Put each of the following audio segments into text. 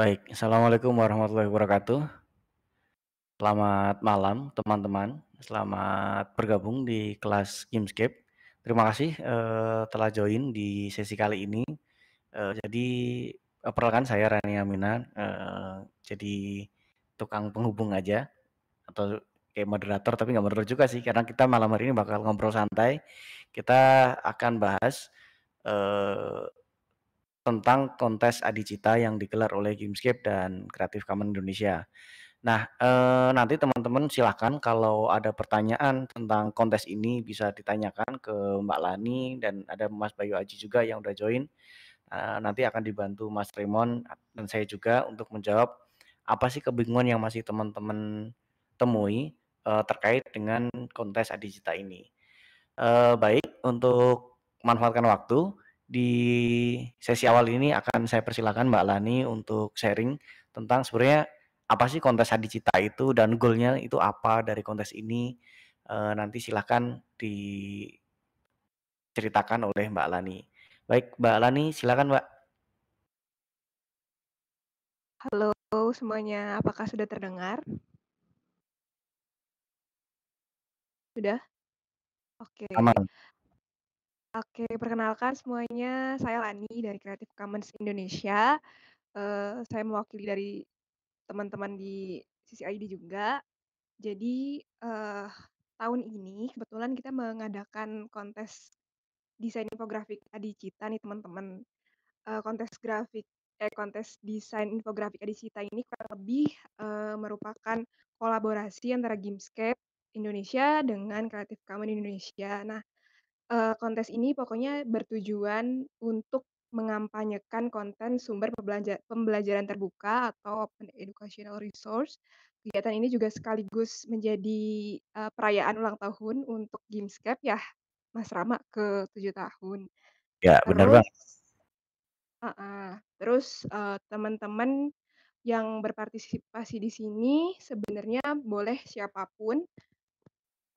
Baik, Assalamualaikum warahmatullahi wabarakatuh. Selamat malam teman-teman, selamat bergabung di kelas Gamescape. Terima kasih uh, telah join di sesi kali ini. Uh, jadi uh, perkenalkan saya Rani Amina, uh, jadi tukang penghubung aja atau kayak moderator tapi nggak moderator juga sih karena kita malam hari ini bakal ngobrol santai. Kita akan bahas uh, tentang kontes Adicita yang digelar oleh Gamescape dan Creative Commons Indonesia. Nah, eh, nanti teman-teman silahkan kalau ada pertanyaan tentang kontes ini bisa ditanyakan ke Mbak Lani dan ada Mas Bayu Aji juga yang udah join. Eh, nanti akan dibantu Mas Raymond dan saya juga untuk menjawab apa sih kebingungan yang masih teman-teman temui eh, terkait dengan kontes Adicita ini. Eh, baik, untuk manfaatkan waktu, di sesi awal ini akan saya persilakan Mbak Lani untuk sharing tentang sebenarnya apa sih kontes Adicita itu dan goalnya itu apa dari kontes ini e, nanti silahkan diceritakan oleh Mbak Lani. Baik Mbak Lani silakan Mbak. Halo semuanya, apakah sudah terdengar? Sudah? Oke. Okay. Oke, perkenalkan semuanya, saya Lani dari Creative Commons Indonesia. Uh, saya mewakili dari teman-teman di CCID juga. Jadi, uh, tahun ini kebetulan kita mengadakan kontes desain infografik Adicita nih teman-teman. Uh, kontes grafik eh, kontes desain infografik Adicita ini kurang lebih, uh, merupakan kolaborasi antara Gamescape Indonesia dengan Creative Commons Indonesia. Nah Eh, kontes ini pokoknya bertujuan untuk mengampanyekan konten sumber pembelajar pembelajaran terbuka atau open educational resource. Kegiatan ini juga sekaligus menjadi, uh, perayaan ulang tahun untuk Gamescape ya, Mas Rama, ke tujuh tahun. Ya, bener benar banget. uh, terus, eh, teman-teman yang berpartisipasi di sini sebenarnya boleh siapapun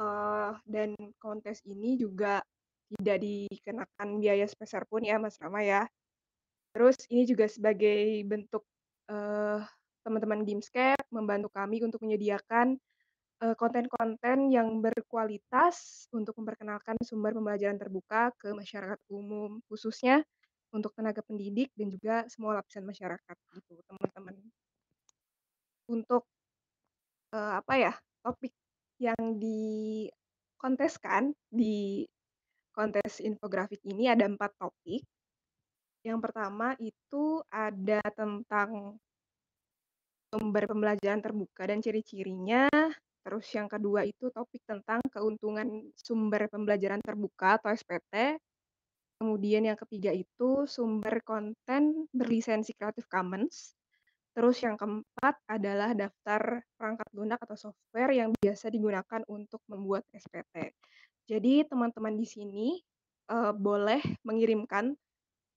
uh, dan kontes ini juga tidak dikenakan biaya sebesar pun ya Mas Rama ya. Terus ini juga sebagai bentuk teman eh, teman-teman Gamescape membantu kami untuk menyediakan eh, konten-konten yang berkualitas untuk memperkenalkan sumber pembelajaran terbuka ke masyarakat umum khususnya untuk tenaga pendidik dan juga semua lapisan masyarakat gitu teman-teman untuk uh, apa ya topik yang dikonteskan di kontes infografik ini ada empat topik. Yang pertama itu ada tentang sumber pembelajaran terbuka dan ciri-cirinya. Terus yang kedua itu topik tentang keuntungan sumber pembelajaran terbuka atau SPT. Kemudian yang ketiga itu sumber konten berlisensi Creative Commons. Terus yang keempat adalah daftar perangkat lunak atau software yang biasa digunakan untuk membuat SPT. Jadi teman-teman di sini uh, boleh mengirimkan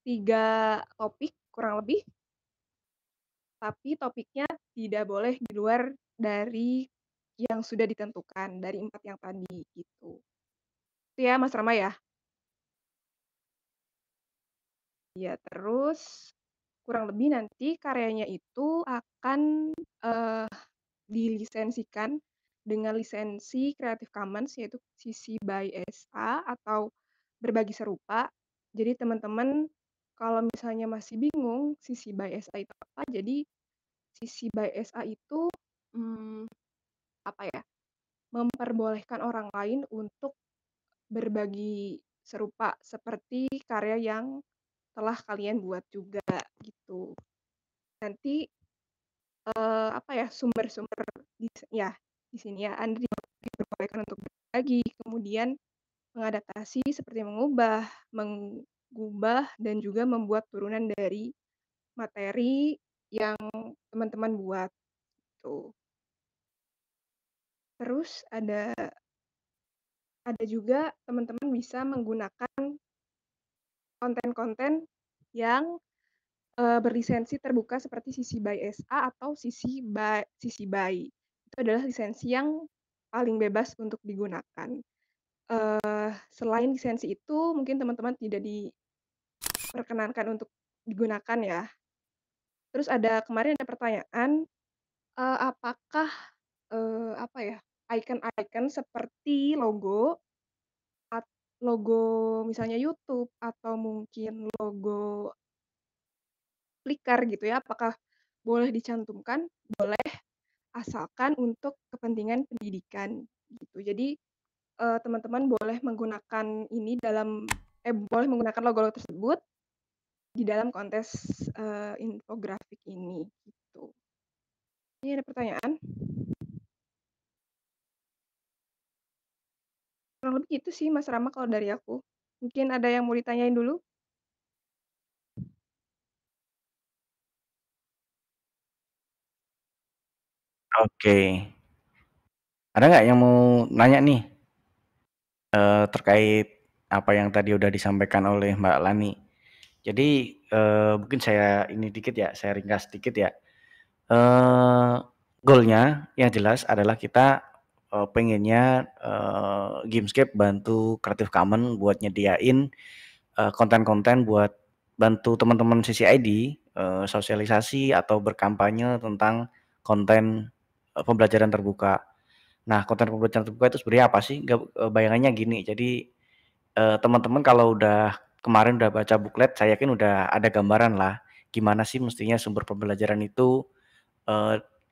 tiga topik kurang lebih, tapi topiknya tidak boleh di luar dari yang sudah ditentukan dari empat yang tadi gitu. Itu ya Mas Rama ya. Ya terus kurang lebih nanti karyanya itu akan uh, dilisensikan dengan lisensi Creative Commons yaitu CC by SA atau berbagi serupa. Jadi teman-teman kalau misalnya masih bingung CC by SA itu apa, jadi CC by SA itu hmm, apa ya? memperbolehkan orang lain untuk berbagi serupa seperti karya yang telah kalian buat juga gitu. Nanti eh, apa ya sumber-sumber ya di sini ya, Andri diperbolehkan untuk berbagi, kemudian mengadaptasi seperti mengubah, mengubah dan juga membuat turunan dari materi yang teman-teman buat. Tuh. Gitu. Terus ada ada juga teman-teman bisa menggunakan konten-konten yang eh, berlisensi terbuka seperti CC BY SA atau CC BY CC BY itu adalah lisensi yang paling bebas untuk digunakan. Uh, selain lisensi itu, mungkin teman-teman tidak diperkenankan untuk digunakan ya. Terus ada kemarin ada pertanyaan, uh, apakah uh, apa ya icon-icon seperti logo, logo misalnya YouTube atau mungkin logo Flickr gitu ya, apakah boleh dicantumkan? Boleh, asalkan untuk kepentingan pendidikan gitu. Jadi eh, teman-teman uh, boleh menggunakan ini dalam eh boleh menggunakan logo-logo tersebut di dalam kontes uh, infografik ini gitu. Ini ada pertanyaan? Kurang lebih gitu sih Mas Rama kalau dari aku. Mungkin ada yang mau ditanyain dulu? Oke. Ada nggak yang mau nanya nih? uh, terkait apa yang tadi udah disampaikan oleh Mbak Lani. Jadi, uh, mungkin saya ini dikit ya, saya ringkas dikit ya. Uh, goalnya yang jelas adalah kita, uh, pengennya, uh, Gamescape bantu Creative Common buat nyediain, konten-konten buat bantu teman-teman CCID, uh, sosialisasi atau berkampanye tentang konten Eh, pembelajaran terbuka. Nah, konten pembelajaran terbuka itu sebenarnya apa sih? Eh, bayangannya gini. Jadi eh, teman-teman kalau udah kemarin udah baca buklet, saya yakin udah ada gambaran lah gimana sih mestinya sumber pembelajaran itu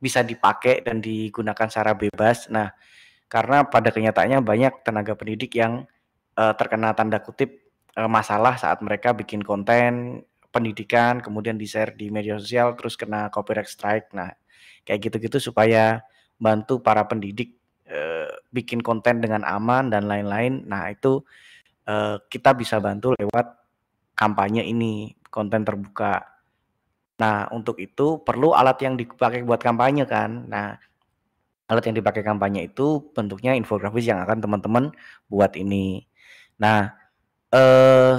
bisa dipakai dan digunakan secara bebas. Nah, karena pada kenyataannya banyak tenaga pendidik yang terkena tanda kutip masalah saat mereka bikin konten pendidikan kemudian di share di media sosial terus kena copyright strike nah kayak gitu-gitu supaya bantu para pendidik e, bikin konten dengan aman dan lain-lain. Nah itu e, kita bisa bantu lewat kampanye ini konten terbuka. Nah untuk itu perlu alat yang dipakai buat kampanye kan. Nah alat yang dipakai kampanye itu bentuknya infografis yang akan teman-teman buat ini. Nah eh,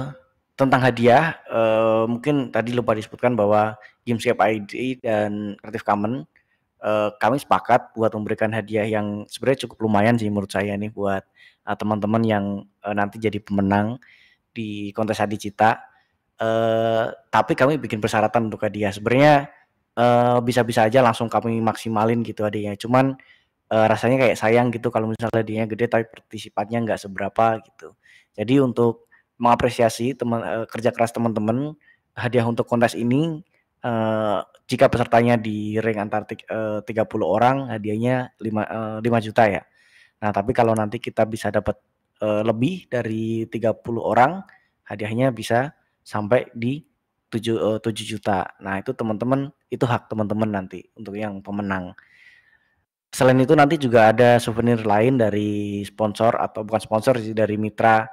tentang hadiah, eh, mungkin tadi lupa disebutkan bahwa Gamescape ID dan Creative Commons uh, kami sepakat buat memberikan hadiah yang sebenarnya cukup lumayan sih menurut saya nih buat eh, teman-teman uh, yang uh, nanti jadi pemenang di kontes Adi Cita. Uh, tapi kami bikin persyaratan untuk hadiah. Sebenarnya bisa bisa-bisa aja langsung kami maksimalin gitu hadiahnya. Cuman uh, rasanya kayak sayang gitu kalau misalnya hadiahnya gede tapi partisipannya nggak seberapa gitu. Jadi untuk mengapresiasi teman uh, kerja keras teman-teman hadiah untuk kontes ini uh, jika pesertanya di ring antar uh, 30 orang hadiahnya 5, uh, 5 juta ya. Nah, tapi kalau nanti kita bisa dapat uh, lebih dari 30 orang, hadiahnya bisa sampai di 7 uh, 7 juta. Nah, itu teman-teman itu hak teman-teman nanti untuk yang pemenang. Selain itu nanti juga ada souvenir lain dari sponsor atau bukan sponsor sih dari mitra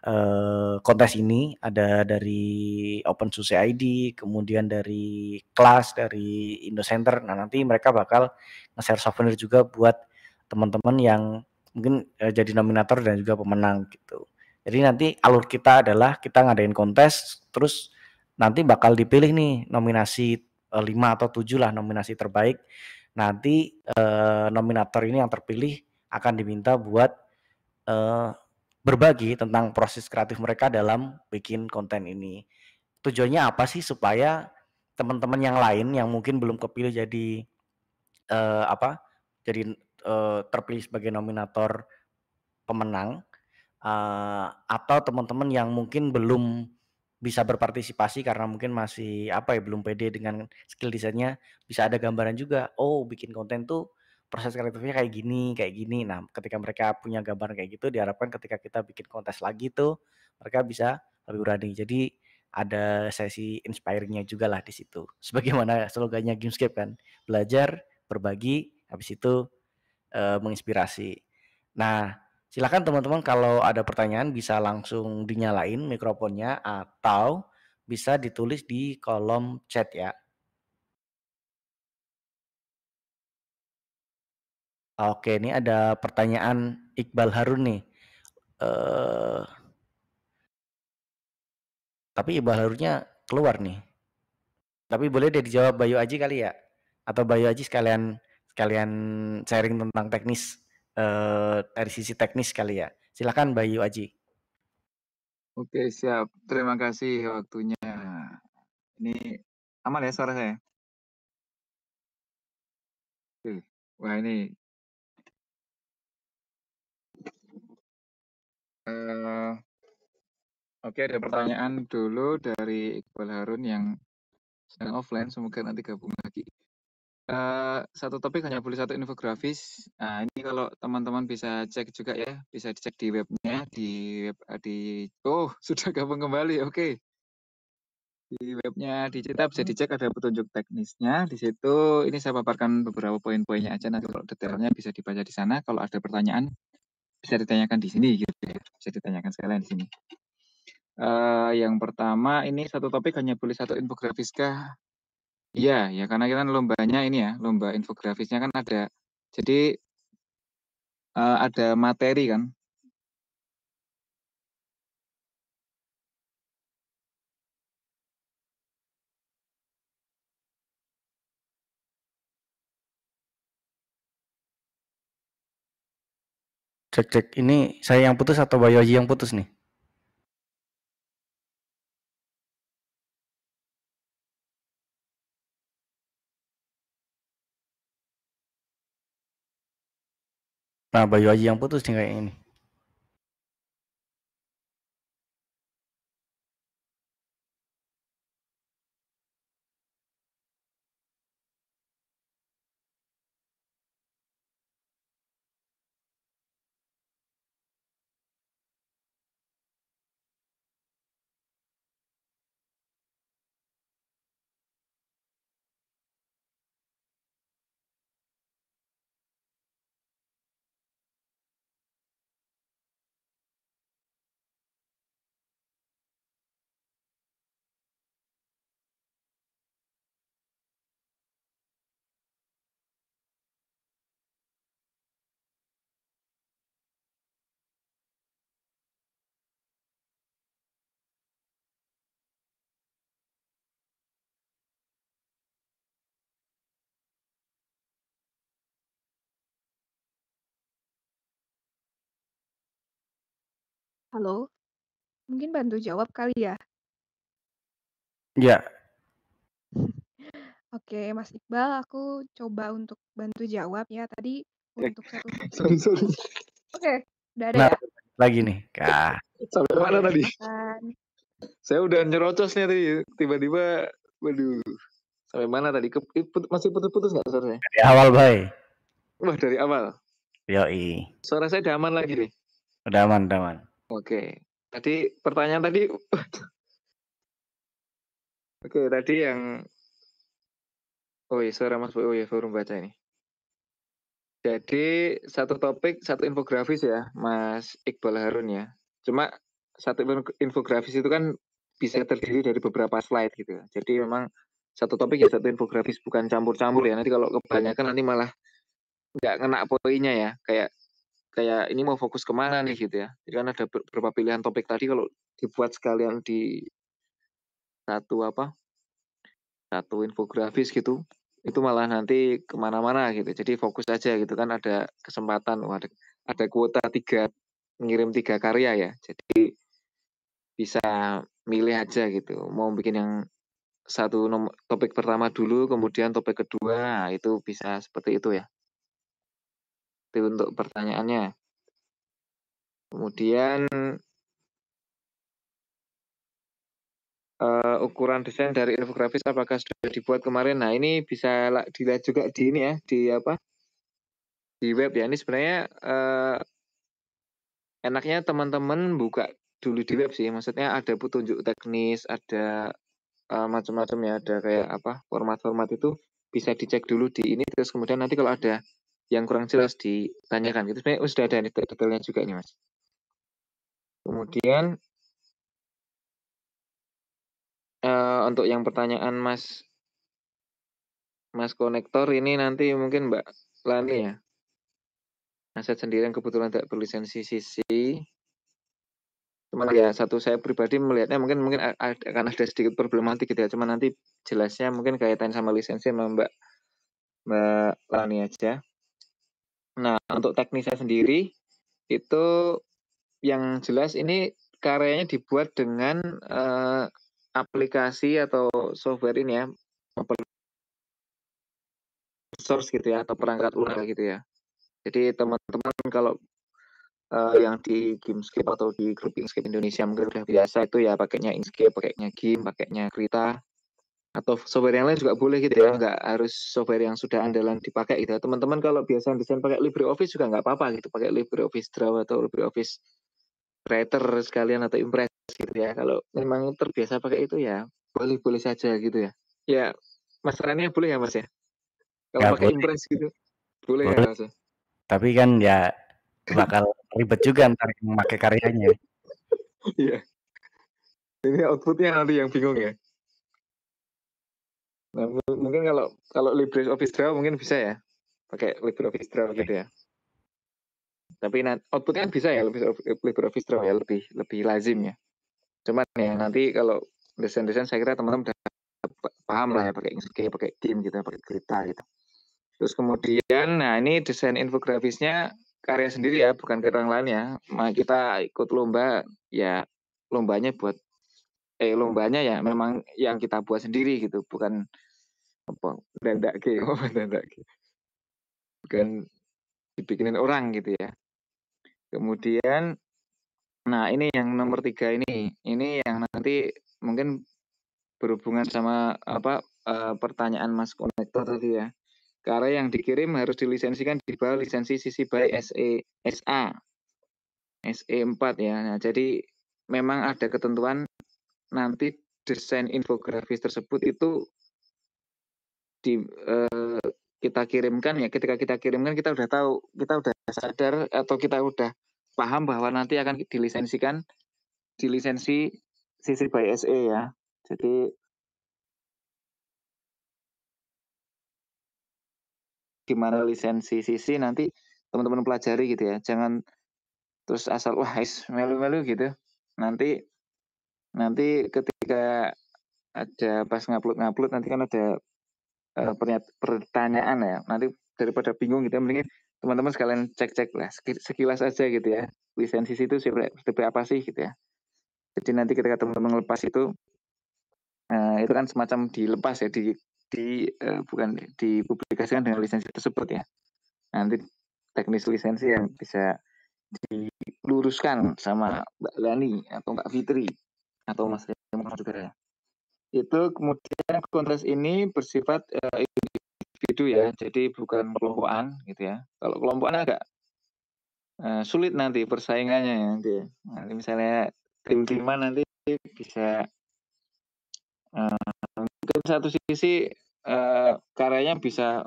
Eh, kontes ini ada dari Open Source ID, kemudian dari kelas dari Indo Center. Nah, nanti mereka bakal nge-share souvenir juga buat teman-teman yang mungkin eh, jadi nominator dan juga pemenang gitu. Jadi nanti alur kita adalah kita ngadain kontes terus nanti bakal dipilih nih nominasi uh, eh, 5 atau 7 lah nominasi terbaik. Nanti eh, nominator ini yang terpilih akan diminta buat eh, berbagi tentang proses kreatif mereka dalam bikin konten ini. Tujuannya apa sih supaya teman-teman yang lain yang mungkin belum kepilih jadi uh, apa? Jadi uh, terpilih sebagai nominator pemenang uh, atau teman-teman yang mungkin belum bisa berpartisipasi karena mungkin masih apa ya belum pede dengan skill desainnya bisa ada gambaran juga oh bikin konten tuh proses kreatifnya kayak gini, kayak gini. Nah, ketika mereka punya gambar kayak gitu, diharapkan ketika kita bikin kontes lagi tuh mereka bisa lebih berani. Jadi ada sesi inspiringnya juga lah di situ. Sebagaimana slogannya Gamescape kan, belajar, berbagi, habis itu e, menginspirasi. Nah, silakan teman-teman kalau ada pertanyaan bisa langsung dinyalain mikrofonnya atau bisa ditulis di kolom chat ya. Oke, ini ada pertanyaan Iqbal Harun nih. Uh, tapi Iqbal Harunnya keluar nih. Tapi boleh deh dijawab Bayu Aji kali ya? Atau Bayu Aji sekalian sekalian sharing tentang teknis uh, dari sisi teknis kali ya. Silakan Bayu Aji. Oke, siap. Terima kasih waktunya. Ini aman ya suara saya? Wah, ini Eh, oke, ada pertanyaan dulu dari Iqbal Harun yang sedang offline. Semoga nanti gabung lagi. Uh, satu topik hanya boleh satu infografis. Nah, ini kalau teman-teman bisa cek juga ya, bisa dicek di webnya di web di oh sudah gabung kembali, oke. Okay. Di webnya di cetap bisa dicek ada petunjuk teknisnya. Di situ ini saya paparkan beberapa poin-poinnya aja. Nanti kalau detailnya bisa dibaca di sana. Kalau ada pertanyaan bisa ditanyakan di sini gitu ya. Bisa ditanyakan sekalian di sini. Uh, yang pertama ini satu topik hanya boleh satu infografis kah? Iya, ya karena kita lombanya ini ya, lomba infografisnya kan ada. Jadi uh, ada materi kan. Cek cek ini saya yang putus atau Bayu Haji yang putus nih? Nah Bayu Haji yang putus nih kayak ini. Halo? Mungkin bantu jawab kali ya? ya Oke, Mas Iqbal, aku coba untuk bantu jawab ya. Tadi untuk satu Sorry, sorry. Oke, udah ada Nah, ya? lagi nih. kah Sampai mana Oke, tadi? Kan. Saya udah nyerocos nih tadi. Tiba-tiba, waduh. Sampai mana tadi? Ke, put- masih putus-putus nggak suaranya? Dari awal, Bay. Wah, dari awal. Yoi. Suara saya udah aman lagi nih. Udah aman, udah aman. Oke. Tadi pertanyaan tadi Oke, tadi yang Oh iya, suara Mas Boy. Oh iya, baru baca ini. Jadi satu topik, satu infografis ya, Mas Iqbal Harun ya. Cuma satu infografis itu kan bisa terdiri dari beberapa slide gitu. Ya. Jadi memang satu topik ya satu infografis bukan campur-campur ya. Nanti kalau kebanyakan nanti malah nggak kena poinnya ya. Kayak kayak ini mau fokus kemana nih gitu ya. Jadi kan ada beberapa pilihan topik tadi kalau dibuat sekalian di satu apa satu infografis gitu itu malah nanti kemana-mana gitu. Jadi fokus aja gitu kan ada kesempatan ada, ada kuota tiga ngirim tiga karya ya. Jadi bisa milih aja gitu. Mau bikin yang satu topik pertama dulu, kemudian topik kedua nah, itu bisa seperti itu ya itu untuk pertanyaannya. Kemudian uh, ukuran desain dari infografis apakah sudah dibuat kemarin? Nah ini bisa dilihat juga di ini ya di apa di web ya. Ini sebenarnya uh, enaknya teman-teman buka dulu di web sih. Maksudnya ada petunjuk teknis, ada uh, macam-macam ya, ada kayak apa format-format itu bisa dicek dulu di ini. Terus kemudian nanti kalau ada yang kurang jelas ditanyakan. Itu sebenarnya sudah ada detailnya juga ini Mas. Kemudian uh, untuk yang pertanyaan Mas Mas Konektor ini nanti mungkin Mbak Lani ya. Aset sendiri yang kebetulan tidak berlisensi CC. Cuman ya satu saya pribadi melihatnya mungkin mungkin akan ada sedikit problematik gitu ya. Cuman nanti jelasnya mungkin kaitan sama lisensi sama Mbak Mbak Lani aja. Nah, untuk teknisnya sendiri itu yang jelas ini karyanya dibuat dengan uh, aplikasi atau software ini ya, source gitu ya atau perangkat lunak gitu ya. Jadi teman-teman kalau uh, yang di Gamescape atau di grup Inkscape Indonesia mungkin sudah biasa itu ya pakainya Inkscape, pakainya Gim, pakainya Krita atau software yang lain juga boleh gitu ya iya. nggak harus software yang sudah andalan dipakai gitu ya. teman-teman kalau biasa desain pakai LibreOffice juga nggak apa-apa gitu pakai LibreOffice Draw atau LibreOffice Writer sekalian atau Impress gitu ya kalau memang terbiasa pakai itu ya boleh-boleh saja gitu ya ya Mas Rani boleh ya Mas ya kalau gak ya, pakai boleh. Impress gitu boleh, ya, boleh. ya Mas tapi kan ya bakal ribet juga ntar memakai karyanya iya ini outputnya nanti yang bingung ya Nah, mungkin kalau kalau LibreOffice Draw mungkin bisa ya pakai LibreOffice Draw gitu ya. Tapi nanti outputnya bisa ya LibreOffice Draw ya lebih lebih lazim ya. Cuman ya nanti kalau desain-desain saya kira teman-teman udah paham lah ya pakai Inkscape, pakai Gim gitu, ya, pakai Krita gitu. Terus kemudian, nah ini desain infografisnya karya sendiri ya, bukan ke orang lain ya. Nah, kita ikut lomba, ya lombanya buat eh hmm. lombanya ya memang yang kita buat sendiri gitu, bukan apa dandak ke, apa ke. Bukan dibikinin orang gitu ya. Kemudian nah ini yang nomor tiga ini, ini yang nanti mungkin berhubungan sama apa e, pertanyaan Mas Konektor tadi ya. Karena yang dikirim harus dilisensikan di bawah lisensi CC by SE SA. SE 4 ya. Nah, jadi memang ada ketentuan nanti desain infografis tersebut itu di eh, kita kirimkan ya ketika kita kirimkan kita udah tahu kita udah sadar atau kita udah paham bahwa nanti akan dilisensikan dilisensi CC by SE ya jadi gimana lisensi CC nanti teman-teman pelajari gitu ya jangan terus asal wah melu-melu gitu nanti Nanti ketika ada pas ngupload-ngupload nanti kan ada uh, pertanyaan ya. Nanti daripada bingung gitu ya, mendingan teman-teman sekalian cek-cek lah sekilas aja gitu ya. Lisensi itu seperti apa sih gitu ya. Jadi nanti ketika teman-teman lepas itu uh, itu kan semacam dilepas ya di di uh, bukan dipublikasikan dengan lisensi tersebut ya. Nanti teknis lisensi yang bisa diluruskan sama Mbak Lani atau Mbak Fitri atau Mas Lemon juga ya. Itu kemudian kontras ini bersifat uh, individu ya, jadi bukan kelompokan gitu ya. Kalau kelompokan agak uh, sulit nanti persaingannya ya nanti. Ya. Nanti misalnya tim-timan nanti bisa uh, satu sisi uh, karyanya bisa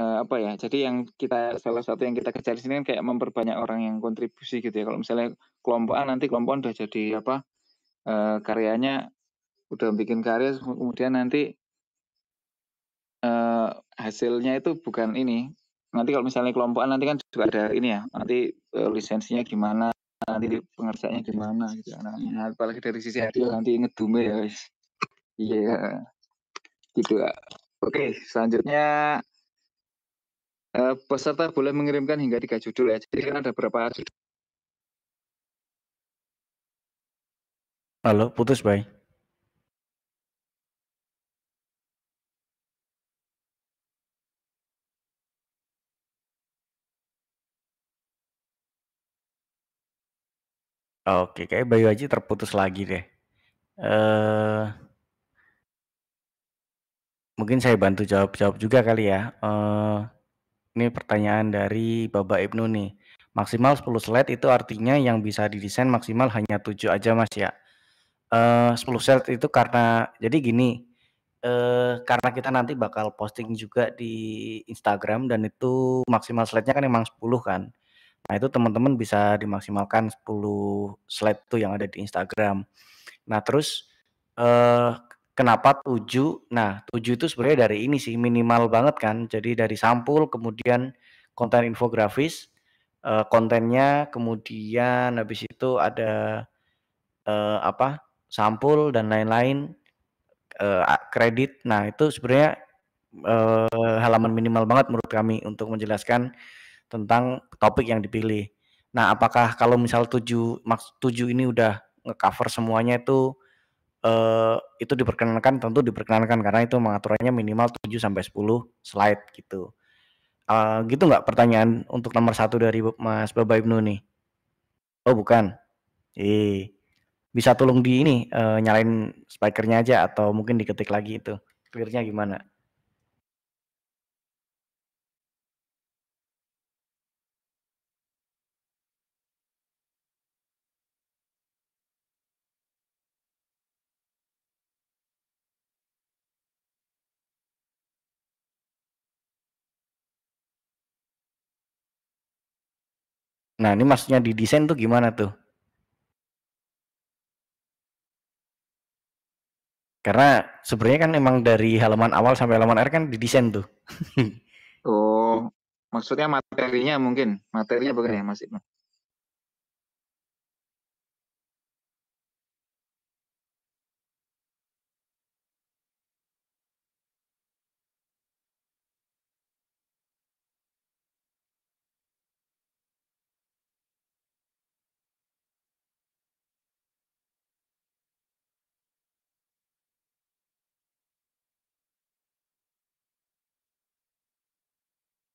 uh, apa ya jadi yang kita salah satu yang kita kejar di sini kan kayak memperbanyak orang yang kontribusi gitu ya kalau misalnya kelompokan nanti kelompokan udah jadi apa uh, karyanya udah bikin karya kemudian nanti uh, hasilnya itu bukan ini nanti kalau misalnya kelompokan nanti kan juga ada ini ya nanti uh, lisensinya gimana nanti pengerjaannya gimana gitu nah, nah apalagi dari sisi hati nanti ngedume ya guys iya yeah. gitu ya. oke selanjutnya uh, peserta boleh mengirimkan hingga tiga judul ya jadi kan ada berapa judul Halo, putus, Bay. Oke, kayak Bayu aja terputus lagi deh. Eh, Mungkin saya bantu jawab-jawab juga kali ya, eh, ini pertanyaan dari Bapak Ibnu nih, maksimal 10 slide itu artinya yang bisa didesain maksimal hanya 7 aja Mas ya? uh, 10 set itu karena jadi gini uh, karena kita nanti bakal posting juga di Instagram dan itu maksimal slide-nya kan emang 10 kan. Nah, itu teman-teman bisa dimaksimalkan 10 slide tuh yang ada di Instagram. Nah, terus uh, kenapa 7? Nah, 7 itu sebenarnya dari ini sih minimal banget kan. Jadi dari sampul kemudian konten infografis eh, kontennya kemudian habis itu ada uh, apa sampul dan lain-lain uh, kredit. Nah, itu sebenarnya uh, halaman minimal banget menurut kami untuk menjelaskan tentang topik yang dipilih. Nah, apakah kalau misal tujuh maks tujuh ini udah ngecover semuanya itu eh, itu diperkenankan tentu diperkenankan karena itu mengaturannya minimal 7 sampai 10 slide gitu. Uh, gitu nggak pertanyaan untuk nomor satu dari Mas Bapak Ibnu nih? Oh bukan. Eh, bisa tolong di ini uh, nyalain spikernya aja atau mungkin diketik lagi itu clearnya gimana Nah, ini maksudnya di desain tuh gimana tuh? Karena sebenarnya kan emang dari halaman awal sampai halaman akhir kan didesain tuh. oh, maksudnya materinya mungkin, materinya bagaimana ya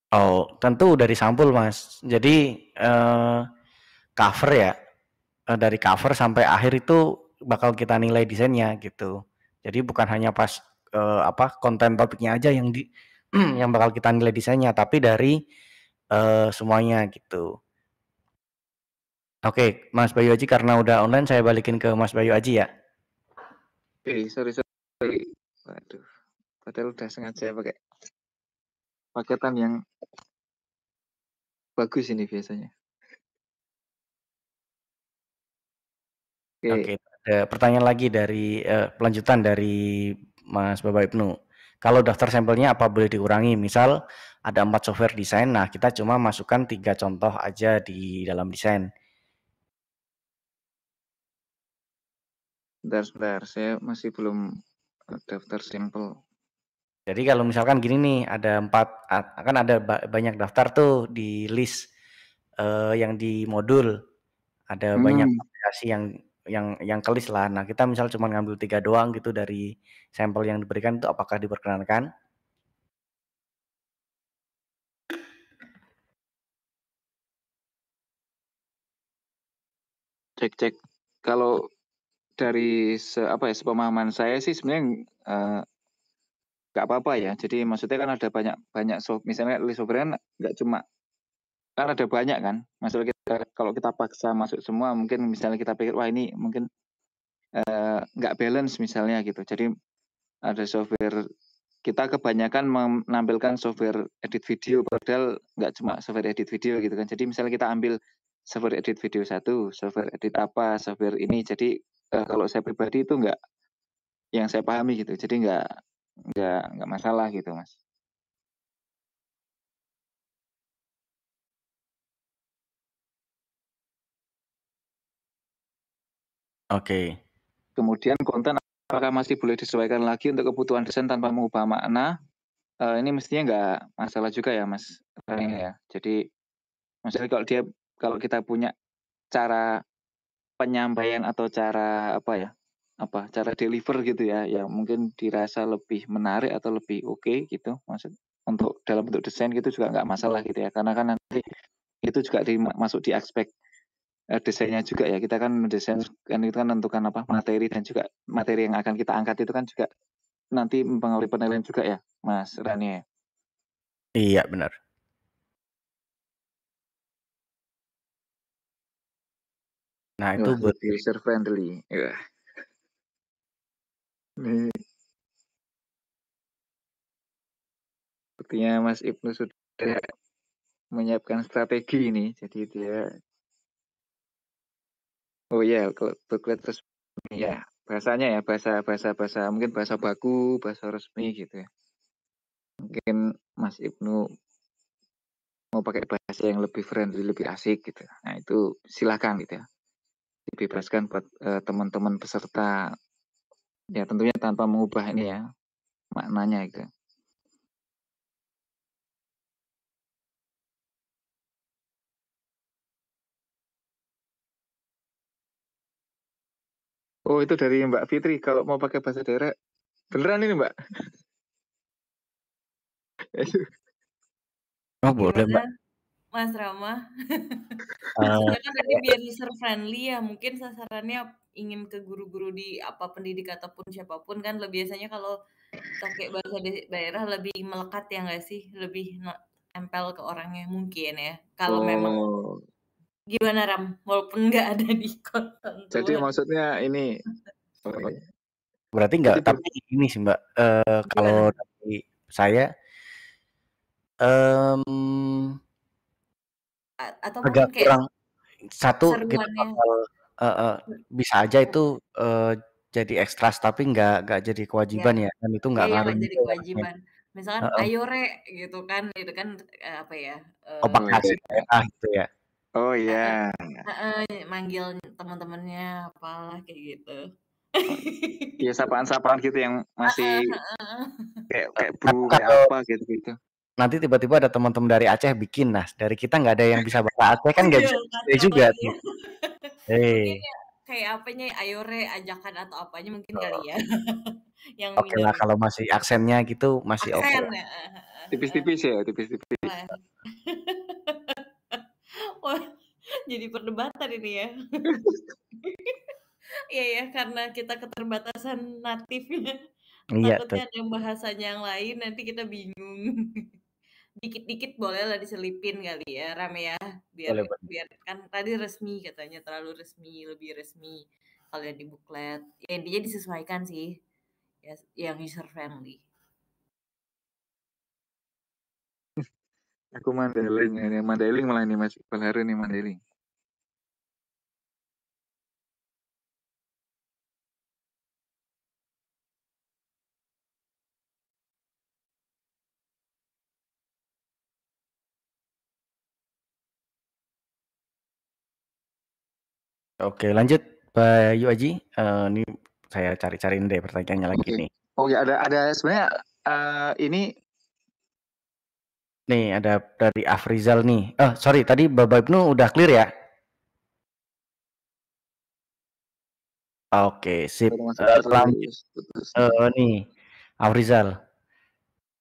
Oh, tentu kan dari sampul, Mas. Jadi eh, cover ya, eh, dari cover sampai akhir itu bakal kita nilai desainnya gitu. Jadi bukan hanya pas eh, apa konten topiknya aja yang di yang bakal kita nilai desainnya, tapi dari eh, semuanya gitu. Oke, Mas Bayu Aji karena udah online saya balikin ke Mas Bayu Aji ya. Oke, sorry sorry. Waduh, padahal udah sengaja pakai paketan yang bagus ini biasanya. Oke, okay. okay. pertanyaan lagi dari uh, pelanjutan dari Mas Bapak Ibnu. Kalau daftar sampelnya apa boleh dikurangi? Misal ada empat software desain, nah kita cuma masukkan tiga contoh aja di dalam desain. Bentar, bentar. Saya masih belum daftar sampel. Jadi kalau misalkan gini nih, ada empat, akan ada banyak daftar tuh di list uh, yang di modul, ada hmm. banyak aplikasi yang yang yang ke lah. Nah kita misal cuma ngambil tiga doang gitu dari sampel yang diberikan itu apakah diperkenankan? Cek cek. Kalau dari se, apa ya sepemahaman saya sih sebenarnya uh, nggak apa-apa ya. Jadi maksudnya kan ada banyak banyak so, misalnya software kan nggak cuma kan ada banyak kan. Maksudnya kita, kalau kita paksa masuk semua mungkin misalnya kita pikir wah ini mungkin eh, nggak uh, balance misalnya gitu. Jadi ada software kita kebanyakan menampilkan software edit video padahal nggak cuma software edit video gitu kan. Jadi misalnya kita ambil software edit video satu, software edit apa, software ini. Jadi uh, kalau saya pribadi itu nggak yang saya pahami gitu. Jadi nggak nggak nggak masalah gitu mas Oke. Kemudian konten apakah masih boleh disesuaikan lagi untuk kebutuhan desain tanpa mengubah makna? uh, ini mestinya nggak masalah juga ya, Mas Rani ya. Jadi maksudnya kalau dia kalau kita punya cara penyampaian atau cara apa ya apa cara deliver gitu ya yang mungkin dirasa lebih menarik atau lebih oke okay gitu maksud untuk dalam bentuk desain gitu juga nggak masalah gitu ya karena kan nanti itu juga dimasuk di aspek uh, desainnya juga ya kita kan mendesain kan itu kan tentukan apa materi dan juga materi yang akan kita angkat itu kan juga nanti mempengaruhi penilaian juga ya Mas Rani ya. Iya benar. Nah itu Wah, user friendly. Yeah. Nih, iya. Sepertinya Mas Ibnu sudah menyiapkan strategi ini. Jadi dia Oh iya, kalau booklet resmi ya bahasanya ya bahasa bahasa bahasa mungkin bahasa baku, bahasa resmi gitu ya. Mungkin Mas Ibnu mau pakai bahasa yang lebih friendly, lebih asik gitu. Nah itu silahkan gitu ya. Dibebaskan buat eh, teman-teman peserta ya tentunya tanpa mengubah ini ya maknanya itu. Oh itu dari Mbak Fitri kalau mau pakai bahasa daerah beneran ini Mbak. Oh boleh Mbak. Mas Rama. Eh, maksudnya kan tadi ya. biar user friendly ya, mungkin sasarannya ingin ke guru-guru di apa pendidik ataupun siapapun kan lebih biasanya kalau pakai bahasa daerah lebih melekat ya nggak sih, lebih nempel ke orangnya mungkin ya. Kalau oh. memang gimana Ram, walaupun nggak ada di konten. Jadi tuh. maksudnya ini berarti nggak tapi ini sih Mbak uh, kalau dari saya um, atau agak kayak kurang satu kita gitu bakal, uh, uh, bisa aja itu uh, jadi ekstra tapi nggak nggak jadi iya. kewajiban ya, ya. dan itu nggak iya, ngaruh jadi ya, ya. kewajiban ya. misalkan uh -uh. ayore gitu kan itu kan eh, apa ya uh, eh, oh pangkasih iya. daerah gitu ya oh iya yeah. uh, uh, manggil teman-temannya apalah kayak gitu Iya sapaan-sapaan gitu yang masih kayak kayak bu kayak apa gitu gitu nanti tiba-tiba ada teman-teman dari Aceh bikin nah dari kita nggak ada yang bisa bahasa Aceh kan nggak iya, bisa juga tuh. Hey. kayak apanya Ayore ajakan atau apanya mungkin oh. kali ya yang oke okay lah kalau masih aksennya gitu masih oke okay. Ya. Eh, eh, eh. tipis-tipis ya tipis-tipis Wah, jadi perdebatan ini ya Iya ya karena kita keterbatasan natifnya Iya. Takutnya ada yang bahasanya yang lain nanti kita bingung dikit-dikit boleh lah diselipin kali ya rame ya biar Boleh, biar kan tadi resmi katanya terlalu resmi lebih resmi kalau yang di booklet ya intinya disesuaikan sih ya yang user friendly aku mandeling ini mandeling malah ini masih pelari ini nih mandeling Oke, lanjut Bayu Aji. Uh, eh, ini saya cari-cariin deh pertanyaannya lagi Oke. nih. Oh ya, ada ada sebenarnya uh, ini nih ada dari Afrizal nih. Oh, sorry, tadi Bapak Ibnu udah clear ya? Oke, sip. Uh, uh, nih Afrizal.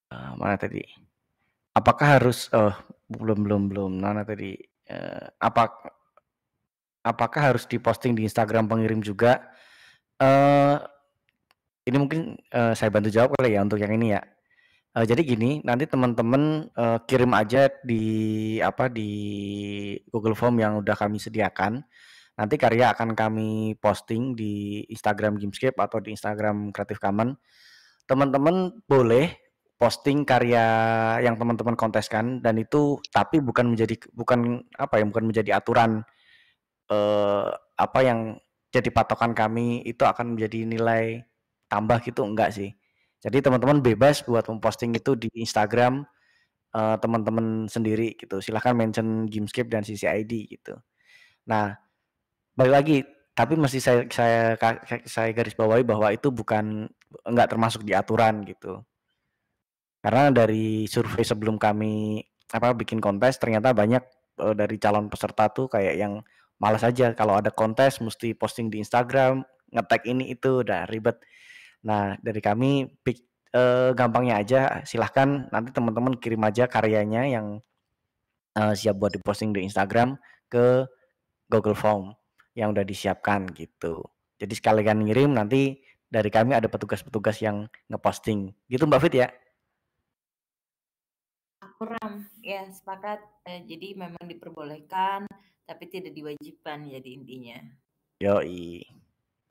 Uh, mana tadi? Apakah harus uh, belum belum belum Nana tadi uh, apa apakah harus diposting di Instagram pengirim juga? Uh, ini mungkin uh, saya bantu jawab kali ya untuk yang ini ya. Uh, jadi gini, nanti teman-teman uh, kirim aja di apa di Google Form yang udah kami sediakan. Nanti karya akan kami posting di Instagram Gamescape atau di Instagram Creative Commons. Teman-teman boleh posting karya yang teman-teman konteskan dan itu tapi bukan menjadi bukan apa ya bukan menjadi aturan eh, apa yang jadi patokan kami itu akan menjadi nilai tambah gitu enggak sih. Jadi teman-teman bebas buat memposting itu di Instagram teman eh, teman-teman sendiri gitu. Silahkan mention Gamescape dan CCID gitu. Nah, balik lagi, tapi masih saya saya saya garis bawahi bahwa itu bukan enggak termasuk di aturan gitu. Karena dari survei sebelum kami apa bikin kontes ternyata banyak uh, dari calon peserta tuh kayak yang malas aja kalau ada kontes mesti posting di Instagram ngetek ini itu udah ribet nah dari kami eh, gampangnya aja silahkan nanti teman-teman kirim aja karyanya yang eh, siap buat diposting di Instagram ke Google Form yang udah disiapkan gitu jadi sekalian ngirim nanti dari kami ada petugas-petugas yang ngeposting gitu Mbak Fit ya kurang ya sepakat eh, jadi memang diperbolehkan tapi tidak diwajibkan jadi intinya. Yoi.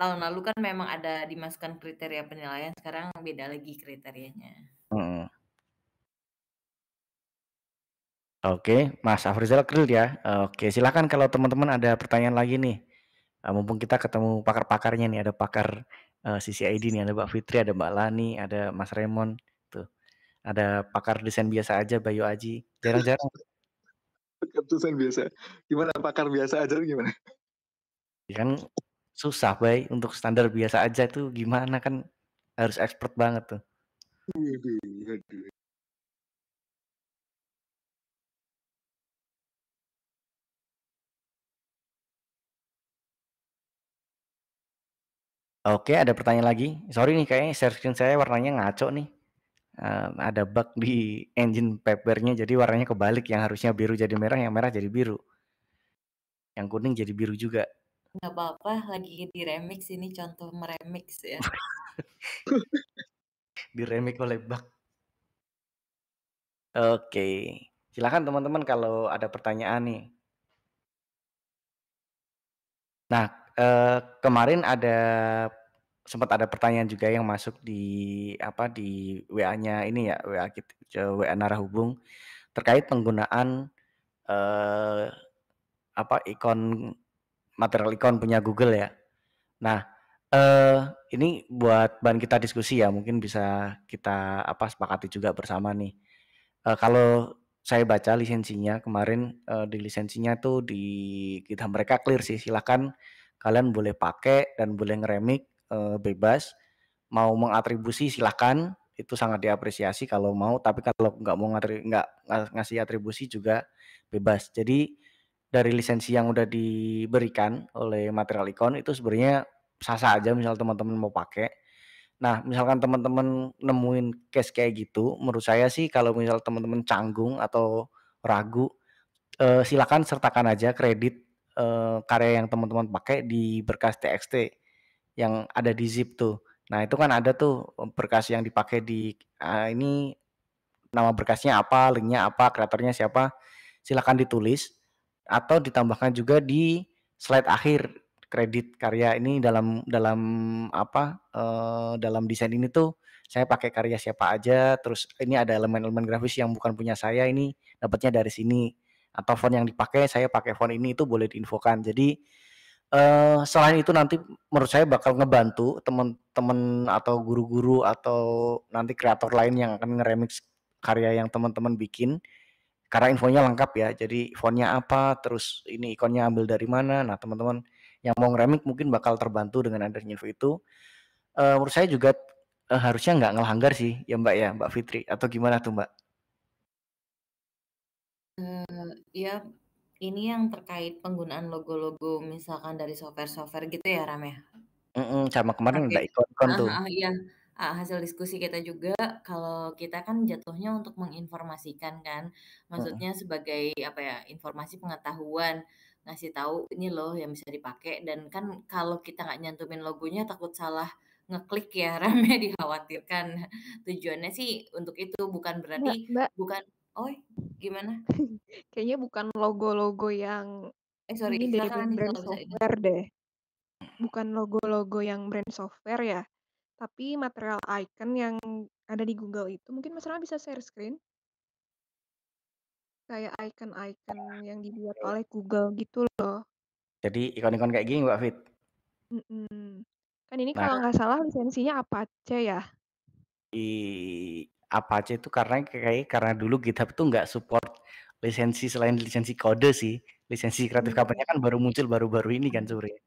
Tahun lalu kan memang ada dimasukkan kriteria penilaian, sekarang beda lagi kriterianya. Hmm. Oke, Mas Afrizal Kril ya. Oke, silakan kalau teman-teman ada pertanyaan lagi nih. Eh, mumpung kita ketemu pakar-pakarnya nih, ada pakar uh, eh, CCID nih, ada Mbak Fitri, ada Mbak Lani, ada Mas Remon, tuh. Ada pakar desain biasa aja, Bayu Aji. Jarang-jarang keputusan biasa gimana pakar biasa aja gimana ya kan susah baik untuk standar biasa aja itu gimana kan harus expert banget tuh Oke, ada pertanyaan lagi. Sorry nih, kayaknya share screen saya warnanya ngaco nih uh, ada bug di engine papernya jadi warnanya kebalik yang harusnya biru jadi merah yang merah jadi biru yang kuning jadi biru juga nggak apa-apa lagi di remix ini contoh meremix ya di remix oleh bug oke okay. silakan teman-teman kalau ada pertanyaan nih nah eh, kemarin ada sempat ada pertanyaan juga yang masuk di apa di WA-nya ini ya WA kita WA narah hubung terkait penggunaan eh, apa ikon material ikon punya Google ya. Nah, eh, ini buat bahan kita diskusi ya, mungkin bisa kita apa sepakati juga bersama nih. Eh, kalau saya baca lisensinya kemarin eh, di lisensinya tuh di kita mereka clear sih, silahkan kalian boleh pakai dan boleh ngeremik uh, bebas mau mengatribusi silahkan itu sangat diapresiasi kalau mau tapi kalau nggak mau ngatri, nggak ngasih atribusi juga bebas jadi dari lisensi yang udah diberikan oleh material ikon itu sebenarnya sah-sah aja misal teman-teman mau pakai nah misalkan teman-teman nemuin case kayak gitu menurut saya sih kalau misal teman-teman canggung atau ragu eh, silakan sertakan aja kredit eh, karya yang teman-teman pakai di berkas TXT yang ada di zip tuh. Nah, itu kan ada tuh berkas yang dipakai di uh, ini nama berkasnya apa, linknya apa, kreatornya siapa. Silahkan ditulis atau ditambahkan juga di slide akhir kredit karya ini dalam dalam apa uh, dalam desain ini tuh saya pakai karya siapa aja terus ini ada elemen-elemen grafis yang bukan punya saya ini dapatnya dari sini atau font yang dipakai saya pakai font ini itu boleh diinfokan jadi uh, selain itu nanti menurut saya bakal ngebantu teman-teman atau guru-guru atau nanti kreator lain yang akan ngeremix karya yang teman-teman bikin. Karena infonya lengkap ya, jadi fontnya apa, terus ini ikonnya ambil dari mana. Nah teman-teman yang mau ngeremix mungkin bakal terbantu dengan adanya info itu. uh, menurut saya juga uh, harusnya nggak ngelanggar sih ya Mbak ya, Mbak Fitri atau gimana tuh Mbak? Uh, iya ini yang terkait penggunaan logo-logo misalkan dari software-software gitu ya Ram ya? Mm-mm, sama kemarin okay. udah ikon-ikon ah, tuh. Ah, iya. Ah, hasil diskusi kita juga kalau kita kan jatuhnya untuk menginformasikan kan. Maksudnya hmm sebagai apa ya? informasi pengetahuan ngasih tahu ini loh yang bisa dipakai dan kan kalau kita nggak nyantumin logonya takut salah ngeklik ya rame ya, dikhawatirkan. Tujuannya sih untuk itu bukan berarti Mbak, bukan Oh, gimana? Kayaknya bukan logo-logo yang eh sorry, ini dari brand, brand software deh. Bukan logo-logo yang brand software ya. Tapi material icon yang ada di Google itu mungkin Mas Rama bisa share screen. Kayak icon-icon yang dibuat oleh Google gitu loh. Jadi ikon-ikon kayak gini Mbak Fit. Mm -mm. Kan ini nah. kalau nggak salah lisensinya Apache ya? I apa aja itu karena kayak karena dulu GitHub tuh nggak support lisensi selain lisensi kode sih lisensi kreatif hmm. commons kan baru muncul baru-baru ini kan sore ya?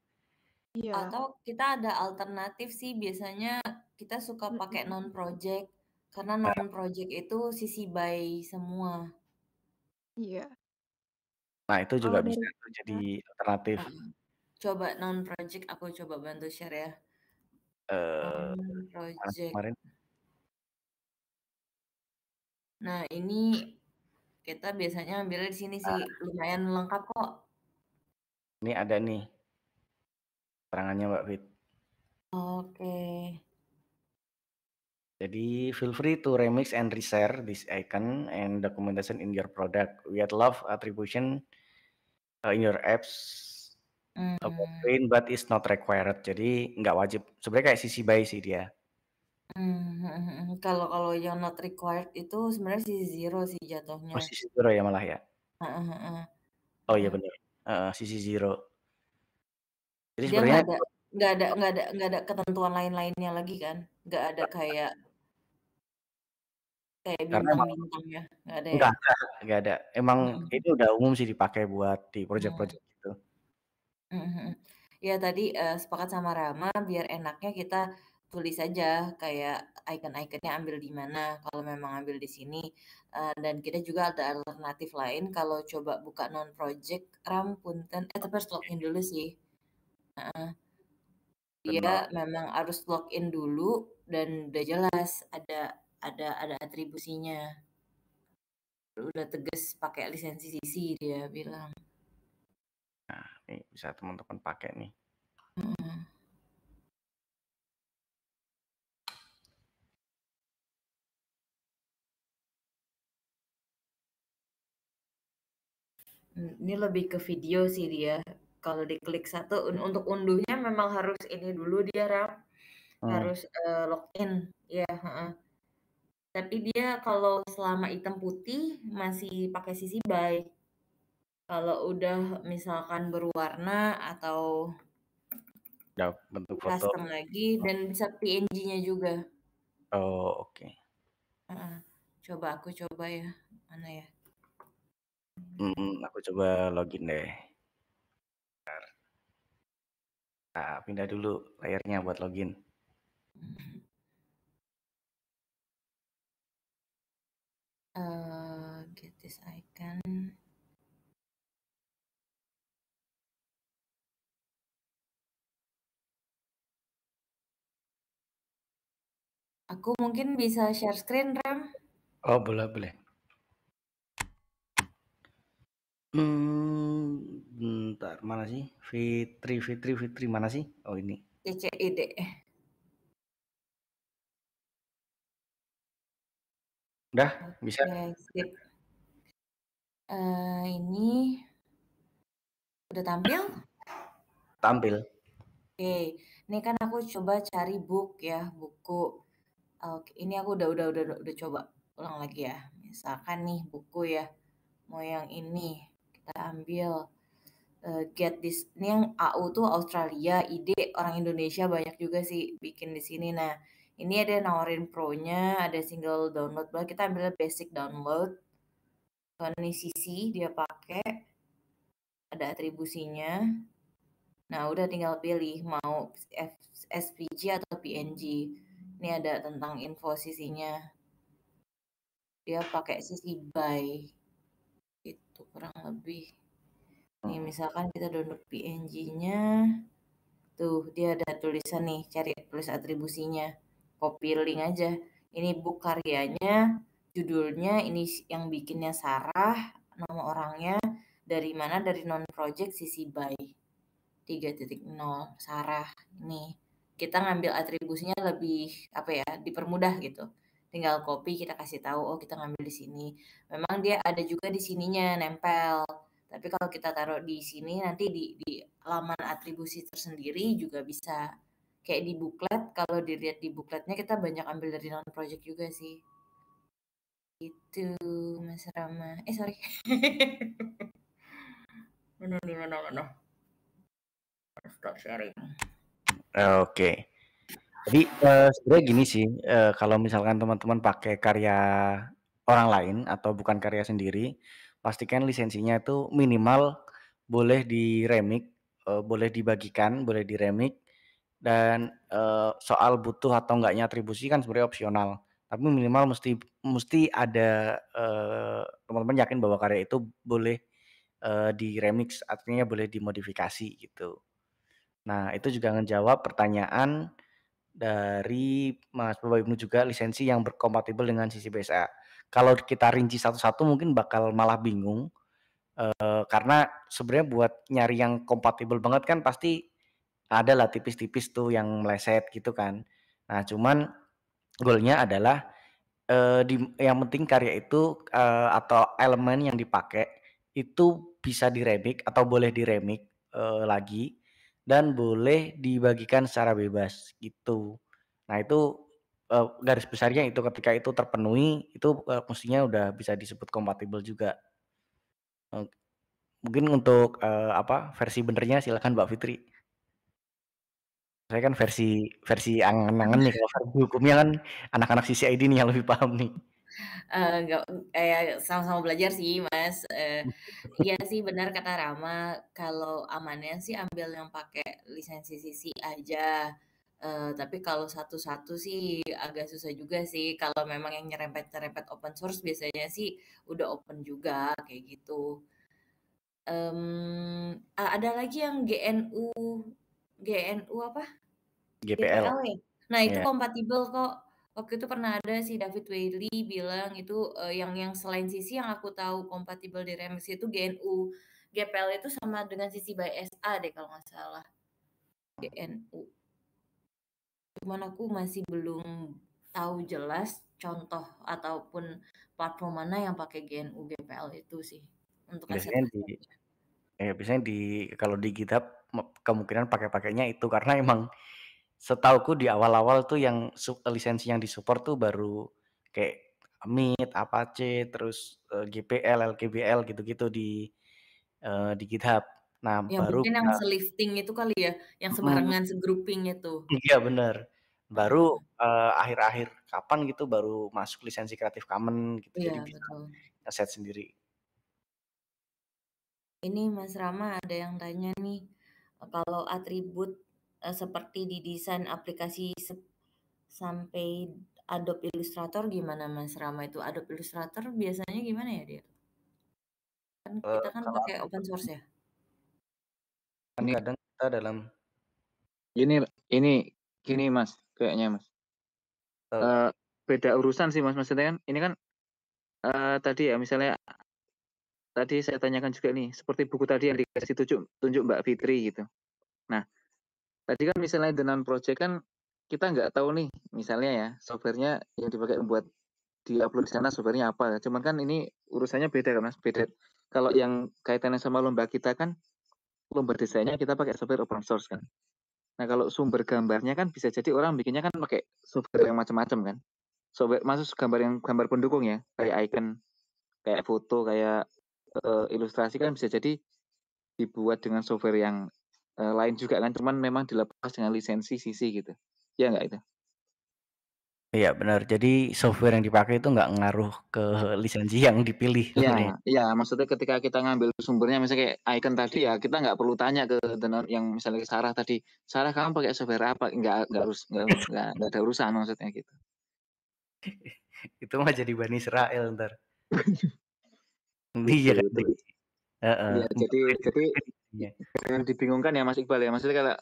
Iya. Atau kita ada alternatif sih biasanya kita suka hmm. pakai non project karena non project itu sisi by semua. Iya. Nah, itu juga oh, bisa itu jadi alternatif. Coba non project aku coba bantu share ya. Eh uh, non project. Kemarin Nah, ini kita biasanya ambil di sini sih, ah. lumayan lengkap kok. Ini ada nih. Terangannya Mbak Fit. Oke. Okay. Jadi feel free to remix and reshare this icon and documentation in your product. We had love attribution uh, in your apps. Mm. Appropriate, but it's not required. Jadi nggak wajib. Sebenarnya kayak CC BY sih dia. Hmm, hmm, hmm, hmm, Kalau kalau yang not required itu sebenarnya sisi zero sih Oh, jatuhnya. sisi zero ya malah ya? uh, uh. Oh iya, iya. benar. Uh, sisi zero. Jadi Dia sebenarnya nggak ada nggak ada nggak ada nggak ada ketentuan lain-lainnya lagi kan? Nggak ada kayak kayak Karena emang bintang-bintangnya, nggak ada ya? ada ada. Emang itu udah umum sih dipakai buat di proyek project-project gitu. Ya tadi, uh, sepakat sama Rama, biar enaknya kita tulis saja kayak icon-iconnya ambil di mana kalau memang ambil di sini uh, dan kita juga ada alternatif lain kalau coba buka non project ram punten eh tapi harus login dulu sih uh, dia Benar. memang harus login dulu dan udah jelas ada ada ada atribusinya udah tegas pakai lisensi CC dia bilang nah ini bisa teman-teman pakai nih Ini lebih ke video sih dia. Kalau diklik satu untuk unduhnya memang harus ini dulu dia ram hmm. harus uh, login ya. uh uh. Tapi dia kalau selama hitam putih masih pakai sisi by. Kalau udah misalkan berwarna atau ya, bentuk foto custom lagi dan bisa PNG-nya juga. Oh oke. Okay. Uh, coba aku coba ya mana ya. Hmm, aku coba login deh. Nah, pindah dulu layarnya buat login. Uh, get this icon. Aku mungkin bisa share screen, Ram? Oh, boleh boleh. Hmm, bentar, mana sih? Fitri Fitri Fitri mana sih? Oh, ini. CCID. Udah, bisa? Okay, sip. Eh, ini udah tampil? Tampil. Oke, ini kan aku coba cari book ya, buku. Oke, ini aku udah udah udah udah coba ulang lagi ya. Misalkan nih buku ya, mau yang ini kita ambil uh, get this ini yang AU tuh Australia ide orang Indonesia banyak juga sih bikin di sini nah ini ada nawarin pro-nya ada single download bahkan kita ambil basic download ini CC dia pakai ada atribusinya nah udah tinggal pilih mau SVG atau PNG ini ada tentang info sisinya dia pakai CC by itu kurang lebih. Nih oh. misalkan kita download PNG-nya. Tuh, dia ada tulisan nih, cari tulis atribusinya. Copy link aja. Ini book karyanya, judulnya ini yang bikinnya Sarah, nama orangnya dari mana dari non project sisi by 3.0 Sarah nih kita ngambil atribusinya lebih apa ya dipermudah gitu tinggal copy kita kasih tahu oh kita ngambil di sini memang dia ada juga di sininya nempel tapi kalau kita taruh di sini nanti di, di laman atribusi tersendiri juga bisa kayak di buklet kalau dilihat di bukletnya kita banyak ambil dari non project juga sih itu mas Rama eh sorry mana mana mana stop sharing oke okay. Jadi uh, sebenarnya gini sih, uh, kalau misalkan teman-teman pakai karya orang lain atau bukan karya sendiri, pastikan lisensinya itu minimal boleh di-remix, eh, boleh dibagikan, boleh di-remix, dan, uh, soal butuh atau enggaknya atribusi kan sebenarnya opsional. Tapi minimal mesti mesti ada, teman teman-teman yakin bahwa karya itu boleh, uh, di-remix, artinya boleh dimodifikasi gitu. Nah, itu juga menjawab pertanyaan dari Mas Bapak Ibnu juga lisensi yang berkompatibel dengan sisi BSA. Kalau kita rinci satu-satu mungkin bakal malah bingung eh, karena sebenarnya buat nyari yang kompatibel banget kan pasti ada lah tipis-tipis tuh yang meleset gitu kan. Nah cuman goalnya adalah eh, di, yang penting karya itu eh, atau elemen yang dipakai itu bisa diremik atau boleh diremik eh, lagi dan boleh dibagikan secara bebas gitu. Nah, itu eh, garis besarnya itu ketika itu terpenuhi itu uh, mestinya udah bisa disebut kompatibel juga. mungkin untuk eh, apa versi benernya silakan Mbak Fitri. Saya kan versi versi angan-angan nih kalau versi hukumnya kan anak-anak CCID nih yang lebih paham nih. Iya. nggak uh, kayak sama-sama belajar sih mas uh, iya sih benar kata Rama kalau amannya sih ambil yang pakai lisensi CC aja uh, tapi kalau satu-satu sih agak susah juga sih kalau memang yang nyerempet-nyerempet open source biasanya sih udah open juga kayak gitu um, ada lagi yang GNU GNU apa GPL, GPL ya? nah itu yeah. kompatibel kok waktu itu pernah ada si David Whaley bilang itu uh, yang yang selain sisi yang aku tahu kompatibel di RMS itu GNU GPL itu sama dengan sisi by SA deh kalau nggak salah GNU cuman aku masih belum tahu jelas contoh ataupun platform mana yang pakai GNU GPL itu sih untuk biasanya di ya, biasanya di kalau di GitHub kemungkinan pakai pakainya itu karena emang setauku di awal-awal tuh yang sub, lisensi yang disupport tuh baru kayak Amit, Apache, terus uh, eh, GPL, LKBL gitu-gitu di uh, di GitHub. Nah, yang baru mungkin yang uh, selifting itu kali ya, yang sembarangan mm, segrouping itu. Iya benar. Baru iya. Eh, akhir-akhir uh, kapan gitu baru masuk lisensi kreatif common gitu ya, jadi bisa betul. set sendiri. Ini Mas Rama ada yang tanya nih kalau atribut Eh, seperti di desain aplikasi sampai Adobe Illustrator gimana Mas Rama itu? Adobe Illustrator biasanya gimana ya dia? Kan eh, kita kan uh, pakai open source ya. Ini kadang kita dalam ini ini gini Mas, kayaknya Mas. uh, beda urusan sih Mas maksudnya kan ini kan uh, tadi ya misalnya tadi saya tanyakan juga nih seperti buku tadi yang dikasih tunjuk tunjuk Mbak Fitri gitu. Nah, tadi kan misalnya dengan project kan kita nggak tahu nih misalnya ya softwarenya yang dipakai buat di upload di sana softwarenya apa cuman kan ini urusannya beda kan mas beda kalau yang kaitannya sama lomba kita kan lomba desainnya kita pakai software open source kan nah kalau sumber gambarnya kan bisa jadi orang bikinnya kan pakai software yang macam-macam kan software masuk gambar yang gambar pendukung ya kayak icon kayak foto kayak uh, ilustrasi kan bisa jadi dibuat dengan software yang uh, lain juga kan cuman memang dilepas dengan lisensi CC gitu ya nggak itu Iya benar. Jadi software yang dipakai itu nggak ngaruh ke lisensi yang dipilih. Iya, gitu ya? iya. Maksudnya ketika kita ngambil sumbernya, misalnya kayak icon tadi ya, kita nggak perlu tanya ke yang misalnya Sarah tadi, Sarah kamu pakai software apa? Nggak nggak harus nggak ada urusan maksudnya gitu. itu mah jadi bani Israel ntar. iya kan. Uh -uh. jadi jadi Iya. yang Jangan dibingungkan ya Mas Iqbal ya. Maksudnya kalau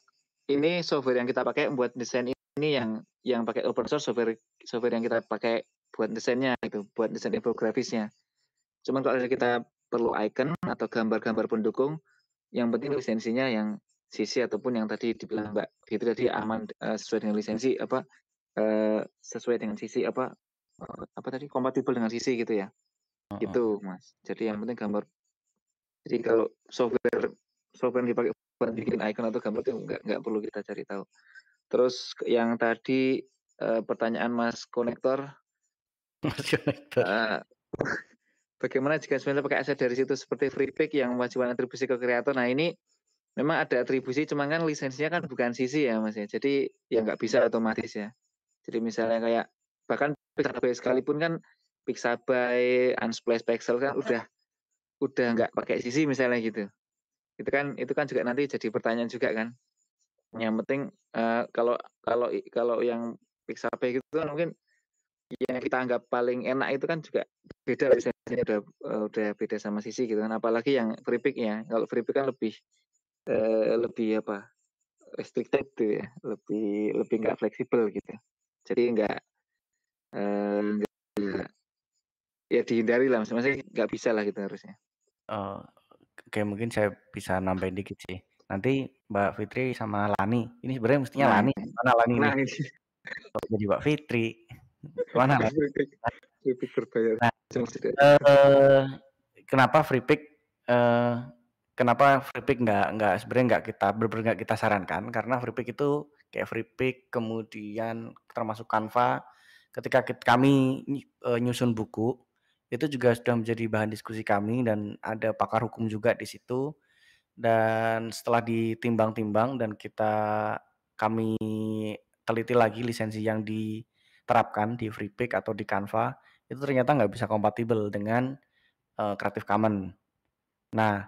ini software yang kita pakai buat desain ini yang yang pakai open source software software yang kita pakai buat desainnya gitu, buat desain infografisnya. Cuman kalau kita perlu icon atau gambar-gambar pendukung, yang penting lisensinya yang CC ataupun yang tadi dibilang Mbak itu tadi aman uh, sesuai dengan lisensi apa uh, sesuai dengan CC apa uh, apa tadi kompatibel dengan CC gitu ya. Uh -uh. Gitu Mas. Jadi yang penting gambar jadi kalau software software yang dipakai buat bikin icon atau gambar itu nggak nggak perlu kita cari tahu. Terus yang tadi uh, pertanyaan Mas Konektor, Mas Konektor, uh, eh, bagaimana jika sebenarnya pakai aset dari situ seperti free pick yang wajiban atribusi ke kreator? Nah ini memang ada atribusi, cuma kan lisensinya kan bukan sisi ya Mas ya, jadi ya nggak bisa otomatis ya. Jadi misalnya kayak bahkan Pixabay sekalipun kan Pixabay, Unsplash Pixel kan udah udah nggak pakai sisi misalnya gitu itu kan itu kan juga nanti jadi pertanyaan juga kan hmm. yang penting uh, kalau kalau kalau yang Pixabay gitu kan mungkin yang kita anggap paling enak itu kan juga beda biasanya udah eh, udah beda sama sisi gitu kan apalagi yang free pick ya kalau free pick kan lebih eh, lebih apa restricted tuh gitu ya lebih lebih nggak fleksibel gitu jadi nggak eh, ya dihindari lah maksudnya nggak bisa lah gitu harusnya oh, Oke, mungkin saya bisa nambahin dikit sih. Nanti Mbak Fitri sama Lani. Ini sebenarnya mestinya nah, Lani. Mana Lani nah, ini? jadi Mbak Fitri. Mana nah, Free pick berbayar. Nah, eh, kenapa free pick uh, kenapa free pick nggak nggak sebenarnya nggak kita berber nggak kita sarankan karena free pick itu kayak free pick kemudian termasuk kanva. ketika kita, kami uh, nyusun buku itu juga sudah menjadi bahan diskusi kami dan ada pakar hukum juga di situ dan setelah ditimbang-timbang dan kita kami teliti lagi lisensi yang diterapkan di Freepik atau di Canva itu ternyata nggak bisa kompatibel dengan uh, eh, Creative Commons. Nah,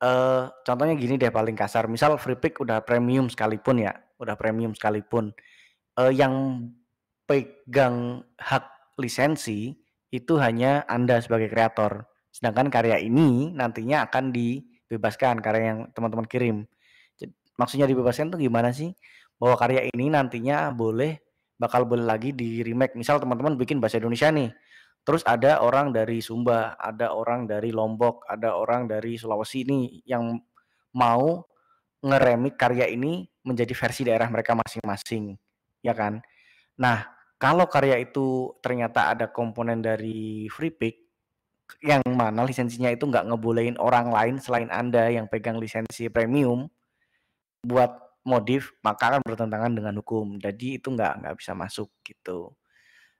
uh, contohnya gini deh paling kasar. Misal Freepik udah premium sekalipun ya, udah premium sekalipun, uh, yang pegang hak lisensi itu hanya Anda sebagai kreator. Sedangkan karya ini nantinya akan dibebaskan karya yang teman-teman kirim. Maksudnya dibebaskan itu gimana sih? Bahwa karya ini nantinya boleh bakal boleh lagi di remake. Misal teman-teman bikin bahasa Indonesia nih. Terus ada orang dari Sumba, ada orang dari Lombok, ada orang dari Sulawesi ini yang mau ngeremik karya ini menjadi versi daerah mereka masing-masing, ya kan? Nah, kalau karya itu ternyata ada komponen dari free pick yang mana lisensinya itu nggak ngebolehin orang lain selain Anda yang pegang lisensi premium buat modif maka akan bertentangan dengan hukum jadi itu nggak nggak bisa masuk gitu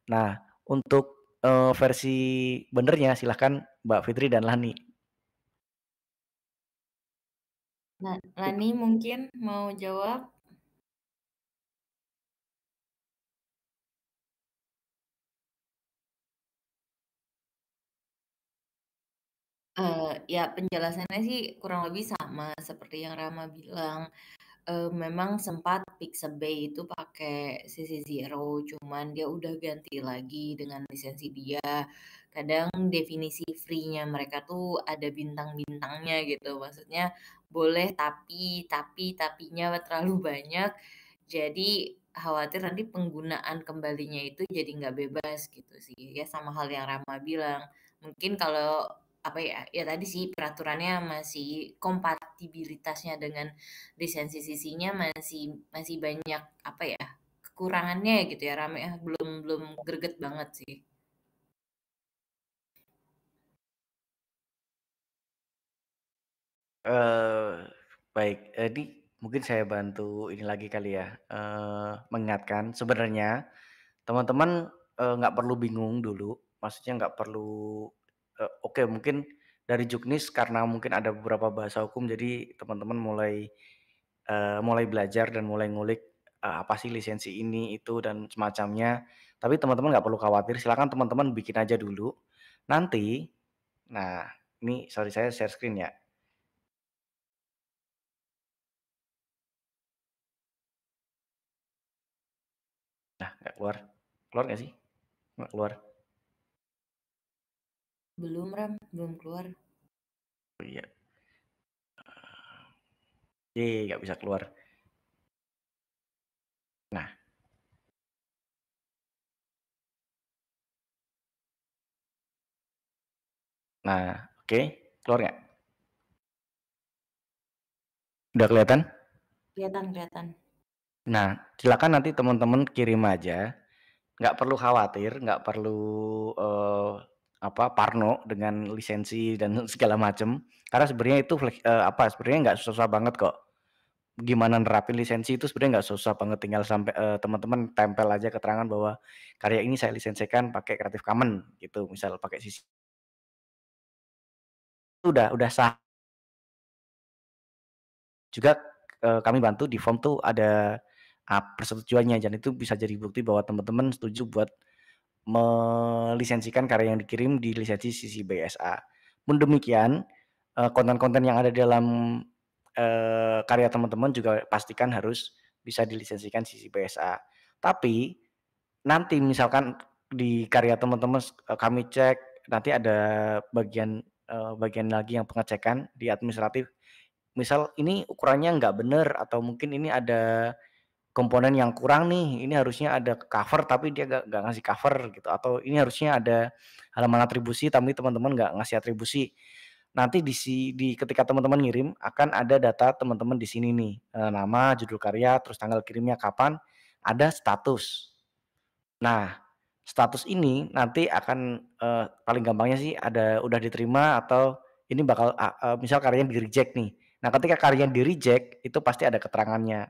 nah untuk uh, versi benernya silahkan Mbak Fitri dan Lani Nah, Lani mungkin mau jawab Uh, ya penjelasannya sih kurang lebih sama seperti yang Rama bilang, Uh, memang sempat Pixabay itu pakai CC0 cuman dia udah ganti lagi dengan lisensi dia. Kadang definisi free-nya mereka tuh ada bintang-bintangnya gitu, maksudnya boleh tapi tapi tapinya terlalu banyak, jadi khawatir nanti penggunaan kembalinya itu jadi nggak bebas gitu sih. Ya sama hal yang Rama bilang, mungkin kalau apa ya ya tadi sih peraturannya masih kompatibilitasnya dengan lisensi sisinya masih masih banyak apa ya kekurangannya gitu ya rame ah, belum belum greget banget sih Uh, baik, jadi eh, mungkin saya bantu ini lagi kali ya, uh, mengingatkan sebenarnya teman-teman nggak uh, perlu bingung dulu, maksudnya nggak perlu oke eh, oke mungkin dari juknis karena mungkin ada beberapa bahasa hukum jadi teman-teman mulai uh, mulai belajar dan mulai ngulik uh, apa sih lisensi ini itu dan semacamnya. Tapi teman-teman nggak perlu khawatir, silahkan teman-teman bikin aja dulu. Nanti, nah ini sorry saya share screen ya. Nah, nggak keluar. Keluar nggak sih? Nggak keluar. Belum Ram, belum keluar. Oh, iya. Eh, Ye, iya, iya, nggak bisa keluar. Nah. Nah, oke, okay. keluar nggak? Udah kelihatan? Kelihatan, kelihatan. Nah, silakan nanti teman-teman kirim aja. Nggak perlu khawatir, nggak perlu uh, apa Parno dengan lisensi dan segala macam karena sebenarnya itu uh, apa sebenarnya nggak susah banget kok gimana nerapin lisensi itu sebenarnya nggak susah banget tinggal sampai uh, teman-teman tempel aja keterangan bahwa karya ini saya lisensikan pakai kreatif common gitu misal pakai sisi udah udah sah juga uh, kami bantu di form tuh ada uh, persetujuannya dan itu bisa jadi bukti bahwa teman-teman setuju buat melisensikan karya yang dikirim di lisensi sisi BSA. Pun demikian, eh, konten-konten yang ada dalam eh, karya teman-teman juga pastikan harus bisa dilisensikan sisi BSA. Tapi nanti misalkan di karya teman-teman eh, kami cek nanti ada bagian bagian lagi yang pengecekan di administratif. Misal ini ukurannya nggak benar atau mungkin ini ada komponen yang kurang nih ini harusnya ada cover tapi dia gak, gak ngasih cover gitu atau ini harusnya ada halaman atribusi tapi teman-teman gak ngasih atribusi nanti di, di ketika teman-teman ngirim akan ada data teman-teman di sini nih eh, nama judul karya terus tanggal kirimnya kapan ada status nah status ini nanti akan uh, paling gampangnya sih ada udah diterima atau ini bakal uh, misal karyanya di reject nih. Nah, ketika karyanya di reject itu pasti ada keterangannya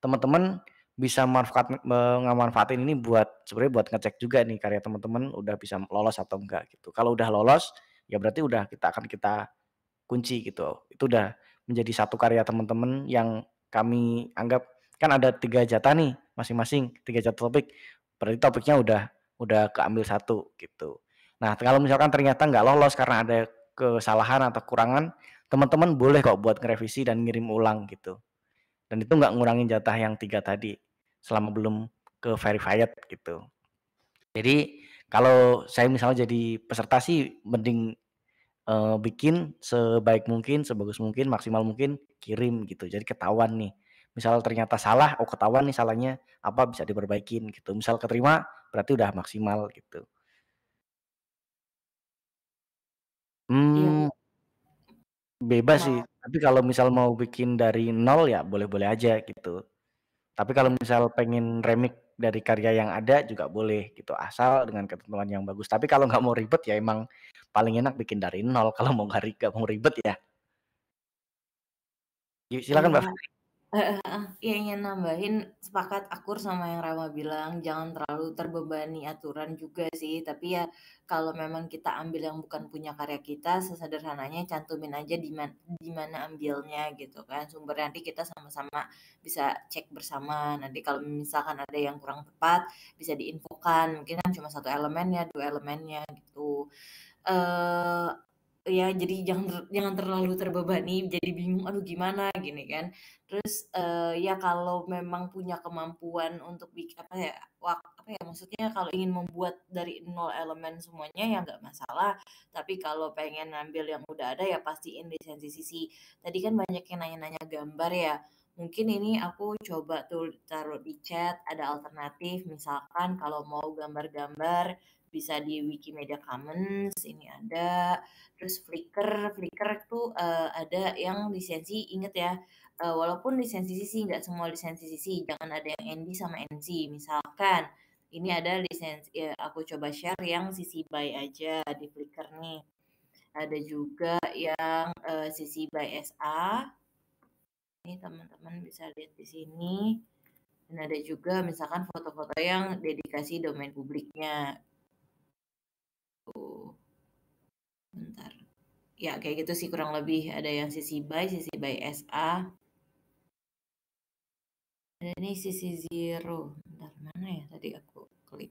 teman-teman bisa manfaat mengamanfaatin ini buat sebenarnya buat ngecek juga nih karya teman-teman udah bisa lolos atau enggak gitu. Kalau udah lolos ya berarti udah kita akan kita kunci gitu. Itu udah menjadi satu karya teman-teman yang kami anggap kan ada tiga jatah nih masing-masing tiga jatah topik. Berarti topiknya udah udah keambil satu gitu. Nah kalau misalkan ternyata nggak lolos karena ada kesalahan atau kurangan, teman-teman boleh kok buat nge-revisi dan ngirim ulang gitu dan itu nggak ngurangin jatah yang tiga tadi selama belum ke verified gitu jadi kalau saya misalnya jadi peserta sih mending uh, bikin sebaik mungkin sebagus mungkin maksimal mungkin kirim gitu jadi ketahuan nih misal ternyata salah oh ketahuan nih salahnya apa bisa diperbaikin gitu misal keterima berarti udah maksimal gitu iya. hmm, Bebas sih, nah. tapi kalau misal mau bikin dari nol ya boleh-boleh aja gitu. Tapi kalau misal pengen remix dari karya yang ada juga boleh gitu asal dengan ketentuan yang bagus. Tapi kalau nggak mau ribet ya emang paling enak bikin dari nol kalau mau nggak ribet, ya. Yuk, silakan Mbak. Iya. Uh, heeh. Iya, ingin nambahin, sepakat, akur sama yang Rama bilang, jangan terlalu terbebani aturan juga sih, tapi ya kalau memang kita ambil yang bukan punya karya kita, sesederhananya cantumin aja di man di mana ambilnya gitu kan, sumber nanti kita sama-sama bisa cek bersama, nanti kalau misalkan ada yang kurang tepat, bisa diinfokan, mungkin kan cuma satu elemennya, dua elemennya gitu. Eh, ya jadi jangan ter, jangan terlalu terbebani jadi bingung aduh gimana gini kan terus uh, ya kalau memang punya kemampuan untuk bikin apa ya waktu apa ya maksudnya kalau ingin membuat dari nol elemen semuanya ya nggak masalah tapi kalau pengen ambil yang udah ada ya pastiin lisensi sisi tadi kan banyak yang nanya-nanya gambar ya mungkin ini aku coba tuh taruh di chat ada alternatif misalkan kalau mau gambar-gambar bisa di Wikimedia Commons ini ada terus Flickr Flickr tuh uh, ada yang lisensi inget ya uh, walaupun lisensi sisi nggak semua lisensi sisi jangan ada yang ND sama NC misalkan ini ada lisensi ya, aku coba share yang CC BY aja di Flickr nih ada juga yang uh, eh, CC BY SA ini teman-teman bisa lihat di sini dan ada juga misalkan foto-foto yang dedikasi domain publiknya bentar ya kayak gitu sih kurang lebih ada yang sisi by sisi by SA dan ini sisi zero bentar mana ya tadi aku klik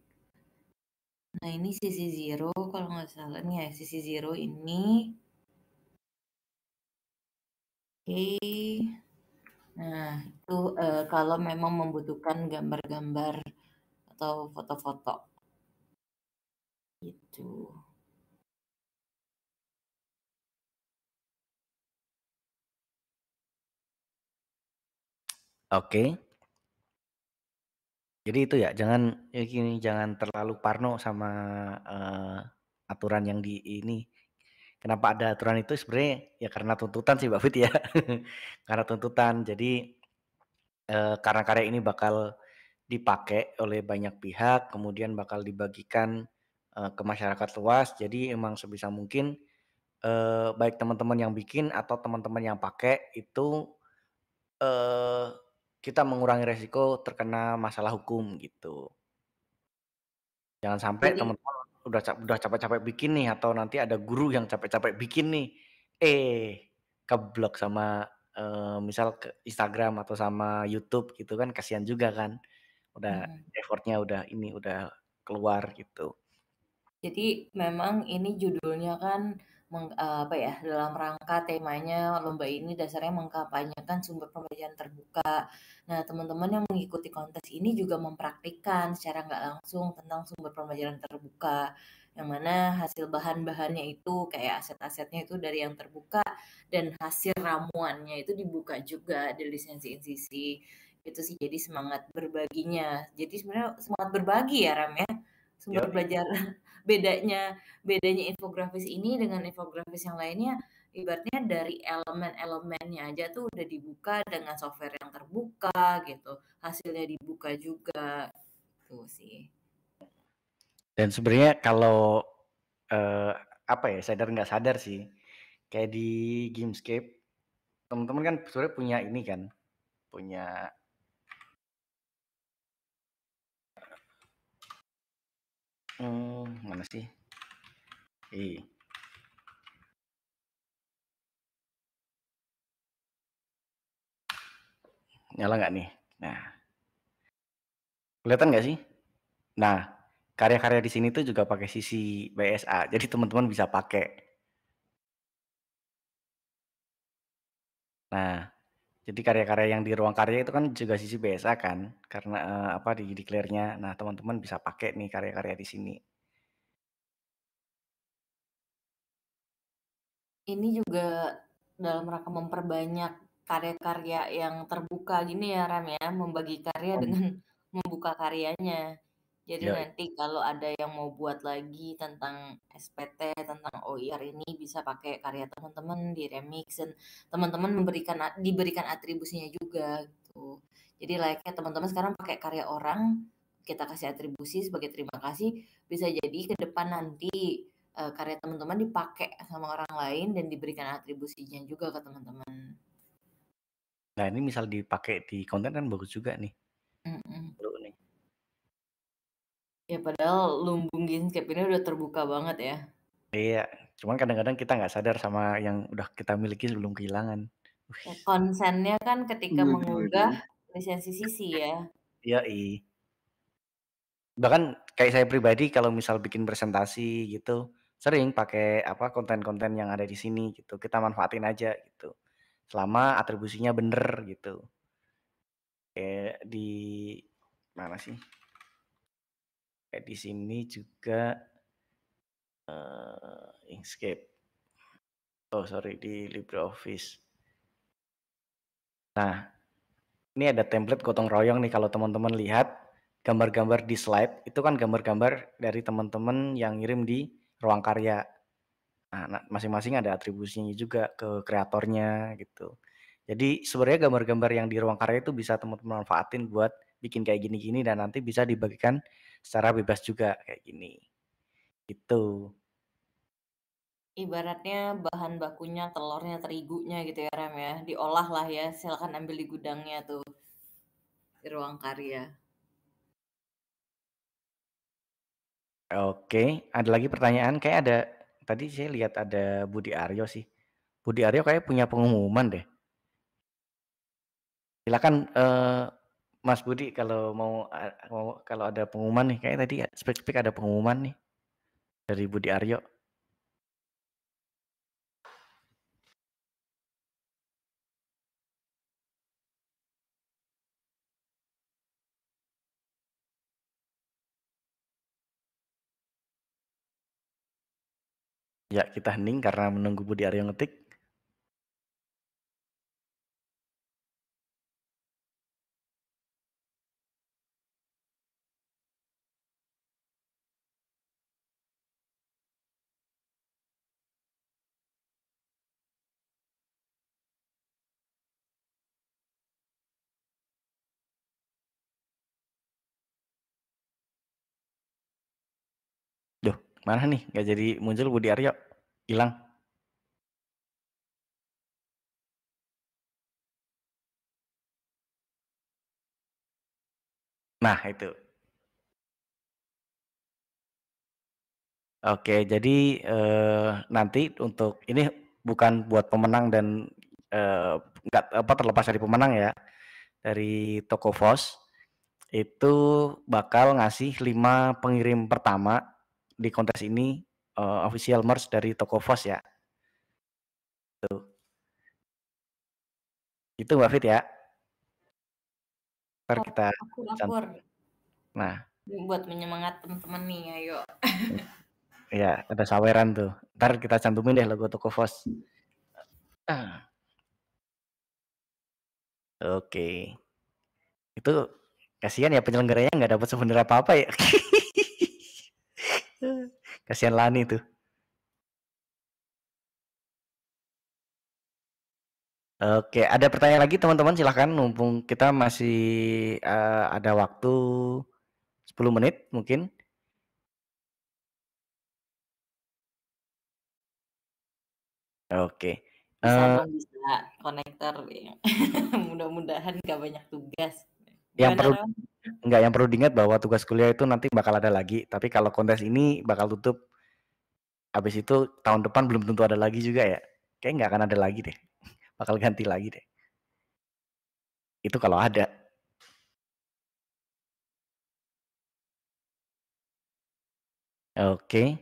nah ini sisi zero kalau nggak salah nih ya sisi zero ini oke nah itu uh, kalau memang membutuhkan gambar-gambar atau foto-foto itu Oke. Jadi itu ya, jangan ya jangan terlalu parno sama, uh, aturan yang di ini. Kenapa ada aturan itu sebenarnya ya karena tuntutan sih Mbak Fit ya, karena tuntutan. Jadi, uh, karena karya ini bakal dipakai oleh banyak pihak, kemudian bakal dibagikan Eh, ke masyarakat luas. Jadi emang sebisa mungkin eh, baik teman-teman yang bikin atau teman-teman yang pakai itu eh, kita mengurangi resiko terkena masalah hukum gitu. Jangan sampai teman-teman udah udah capek-capek bikin nih atau nanti ada guru yang capek-capek bikin nih, eh keblok sama eh, misal ke Instagram atau sama YouTube gitu kan kasihan juga kan. Udah hmm. effortnya udah ini udah keluar gitu. Jadi memang ini judulnya kan meng, eh, apa ya dalam rangka temanya lomba ini dasarnya mengkampanyekan sumber pembelajaran terbuka. Nah teman-teman yang mengikuti kontes ini juga mempraktikkan secara nggak langsung tentang sumber pembelajaran terbuka yang mana hasil bahan-bahannya itu kayak aset-asetnya itu dari yang terbuka dan hasil ramuannya itu dibuka juga di lisensi NCC itu sih jadi semangat berbaginya jadi sebenarnya semangat berbagi ya Ram ya sumber ya. belajar bedanya bedanya infografis ini dengan infografis yang lainnya ibaratnya dari elemen-elemennya aja tuh udah dibuka dengan software yang terbuka gitu hasilnya dibuka juga tuh gitu sih dan sebenarnya kalau eh, apa ya sadar nggak sadar sih kayak di Gamescape teman-teman kan sebenarnya punya ini kan punya hmm, mana sih E nyala nggak nih nah kelihatan nggak sih nah karya-karya di sini tuh juga pakai sisi BSA jadi teman-teman bisa pakai nah jadi karya-karya yang di ruang karya itu kan juga sisi BSA kan, karena eh, apa di declare-nya. Nah, teman-teman bisa pakai nih karya-karya di sini. ini juga dalam rangka memperbanyak karya-karya yang terbuka gini ya Ram ya, membagi karya hmm. dengan membuka karyanya. Jadi ya. nanti kalau ada yang mau buat lagi tentang SPT, tentang OIR ini bisa pakai karya teman-teman di remix dan teman-teman memberikan diberikan atribusinya juga gitu. Jadi layaknya teman-teman sekarang pakai karya orang, kita kasih atribusi sebagai terima kasih, bisa jadi ke depan nanti uh, karya teman-teman dipakai sama orang lain dan diberikan atribusinya juga ke teman-teman. Nah ini misal dipakai di konten kan bagus juga nih. Mm -mm. nih. Ya padahal lumbung Genscape ini udah terbuka banget ya. Iya, cuman kadang-kadang kita nggak sadar sama yang udah kita miliki sebelum kehilangan. Ya, konsennya kan ketika -hmm. mengunggah iya. lisensi sisi ya. Iya, i. Bahkan kayak saya pribadi kalau misal bikin presentasi gitu, sering pakai apa konten-konten yang ada di sini gitu. Kita manfaatin aja gitu. Selama atribusinya bener gitu. Kayak di mana sih? Kayak di sini juga uh, Inkscape. Oh, sorry di LibreOffice. Nah, ini ada template gotong royong nih kalau teman-teman lihat gambar-gambar di slide itu kan gambar-gambar dari teman-teman yang ngirim di ruang karya. Nah, masing-masing ada atribusinya juga ke kreatornya gitu. Jadi sebenarnya gambar-gambar yang di ruang karya itu bisa teman-teman manfaatin buat bikin kayak gini-gini dan nanti bisa dibagikan secara bebas juga kayak gini. Gitu. Ibaratnya bahan bakunya telurnya terigunya gitu ya Ram ya. Diolah lah ya, silahkan ambil di gudangnya tuh. Di ruang karya. Oke, ada lagi pertanyaan. Kayak ada tadi saya lihat ada Budi Aryo sih. Budi Aryo kayak punya pengumuman deh. Silakan uh, Mas Budi kalau mau, eh, mau kalau ada pengumuman nih, kayak tadi ya, spesifik ada pengumuman nih dari Budi Aryo. Ya, kita hening karena menunggu Budi Aryo ngetik. Mana nih nggak jadi muncul Budi Aryo? Hilang. Nah, itu. Oke, jadi eh, nanti untuk ini bukan buat pemenang dan eh, apa terlepas dari pemenang ya dari toko Fos itu bakal ngasih lima pengirim pertama di kontes ini uh, official merch dari Toko Fos ya. Tuh. Itu Mbak Fit ya. Ntar oh, kita campur. Nah, buat menyemangat teman-teman nih, ayo. ya, ada saweran tuh. Ntar kita cantumin deh logo Toko Fos. Oke. Okay. Itu kasihan ya penyelenggaranya nggak dapat sebenarnya apa-apa ya. Kasihan Lani tuh. Oke, ada pertanyaan lagi teman-teman silahkan mumpung kita masih uh, ada waktu 10 menit mungkin. Oke. Bisa uh, bisa konektor. Ya. Mudah-mudahan gak banyak tugas. Yang Gimana perlu Enggak, yang perlu diingat bahwa tugas kuliah itu nanti bakal ada lagi. Tapi kalau kontes ini bakal tutup. Habis itu tahun depan belum tentu ada lagi juga ya. Kayak nggak akan ada lagi deh. Bakal ganti lagi deh. Itu kalau ada. Oke.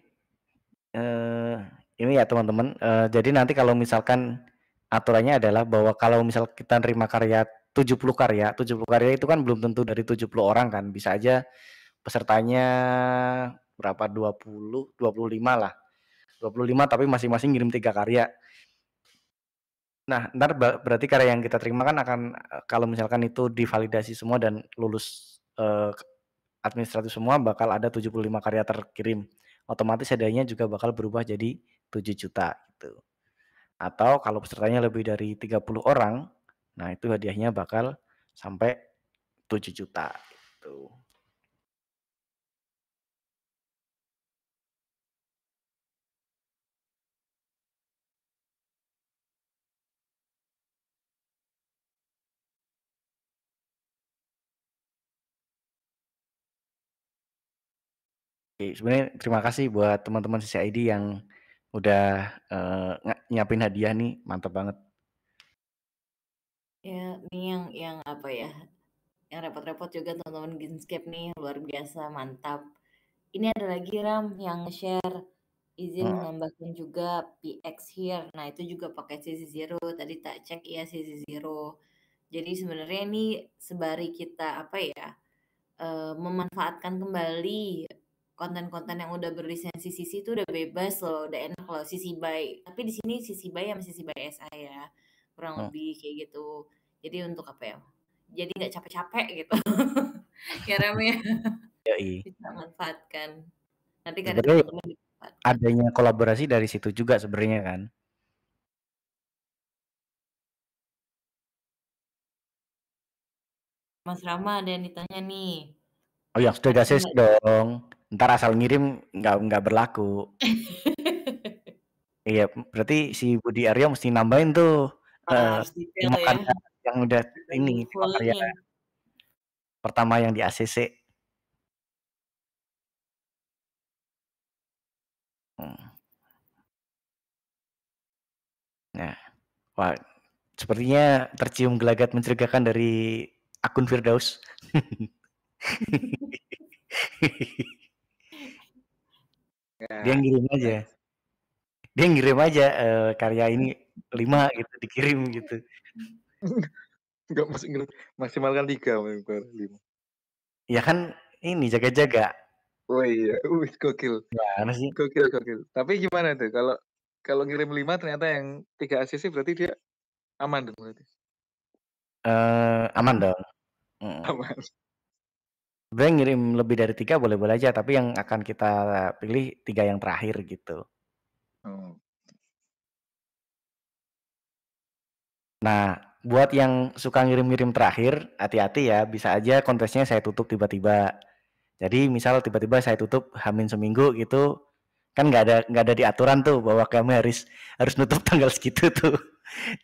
Uh, ini ya teman-teman. Uh, jadi nanti kalau misalkan aturannya adalah bahwa kalau misal kita nerima karya 70 karya. 70 karya itu kan belum tentu dari 70 orang kan. Bisa aja pesertanya berapa 20, 25 lah. 25 tapi masing-masing ngirim tiga karya. Nah, ntar berarti karya yang kita terima kan akan eh, kalau misalkan itu divalidasi semua dan lulus eh, administratif semua bakal ada 75 karya terkirim. Otomatis hadiahnya juga bakal berubah jadi 7 juta gitu. Atau kalau pesertanya lebih dari 30 orang, Nah, itu hadiahnya bakal sampai 7 juta gitu. Oke, sebenarnya terima kasih buat teman-teman CCID yang udah uh, eh, nyiapin hadiah nih, mantap banget. Ya, ini yang yang apa ya? Yang repot-repot juga teman-teman Ginscape nih luar biasa, mantap. Ini ada lagi Ram yang share izin hmm. menambahkan juga PX here. Nah, itu juga pakai CC0. Tadi tak cek ya CC0. Jadi sebenarnya ini sebari kita apa ya? Uh, memanfaatkan kembali konten-konten yang udah berlisensi CC itu udah bebas loh, udah enak loh CC BY. Tapi di sini CC BY sama CC BY SA ya. Kurang hmm. lebih kayak gitu jadi untuk apa ya jadi nggak capek-capek gitu ya iya. bisa manfaatkan nanti kan adanya kolaborasi dari situ juga sebenarnya kan Mas Rama ada yang ditanya nih. Oh ya sudah sih dong. Ntar asal ngirim nggak nggak berlaku. iya, berarti si Budi Aryo mesti nambahin tuh. uh, detail ya yang udah ini karya pertama yang di ACC. Hmm. Nah, wah, sepertinya tercium gelagat mencurigakan dari akun Firdaus. Ya, Dia ngirim ya. aja. Dia ngirim aja uh, karya ini lima gitu dikirim gitu. Enggak maksimal maksimalkan tiga maksimal lima. Ya kan ini jaga-jaga. Oh iya, wih gokil. Gimana sih? Gokil gokil. Tapi gimana tuh kalau kalau ngirim lima ternyata yang tiga ACC berarti dia aman dong berarti. Eh uh, aman dong. Hmm. Aman. Sebenarnya ngirim lebih dari tiga boleh-boleh aja, tapi yang akan kita pilih tiga yang terakhir gitu. Hmm. Nah, buat yang suka ngirim-ngirim terakhir, hati-hati ya, bisa aja kontesnya saya tutup tiba-tiba. Jadi misal tiba-tiba saya tutup hamin seminggu gitu, kan nggak ada nggak ada di aturan tuh bahwa kami harus harus nutup tanggal segitu tuh.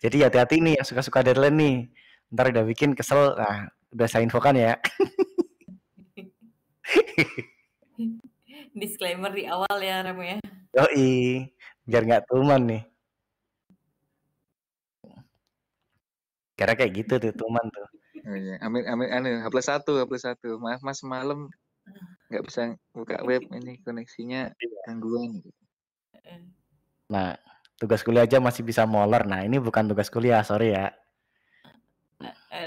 Jadi hati-hati nih yang suka-suka deadline nih. Ntar udah bikin kesel, nah udah saya infokan ya. Disclaimer di awal ya ramu ya. Yoi, biar nggak tuman nih. Karena kayak gitu tuh teman tuh. Oh amin iya, amin anu H plus satu H plus satu. mas mas malam nggak bisa buka web ini koneksinya iya. gangguan. Nah tugas kuliah aja masih bisa molor. Nah ini bukan tugas kuliah sorry ya.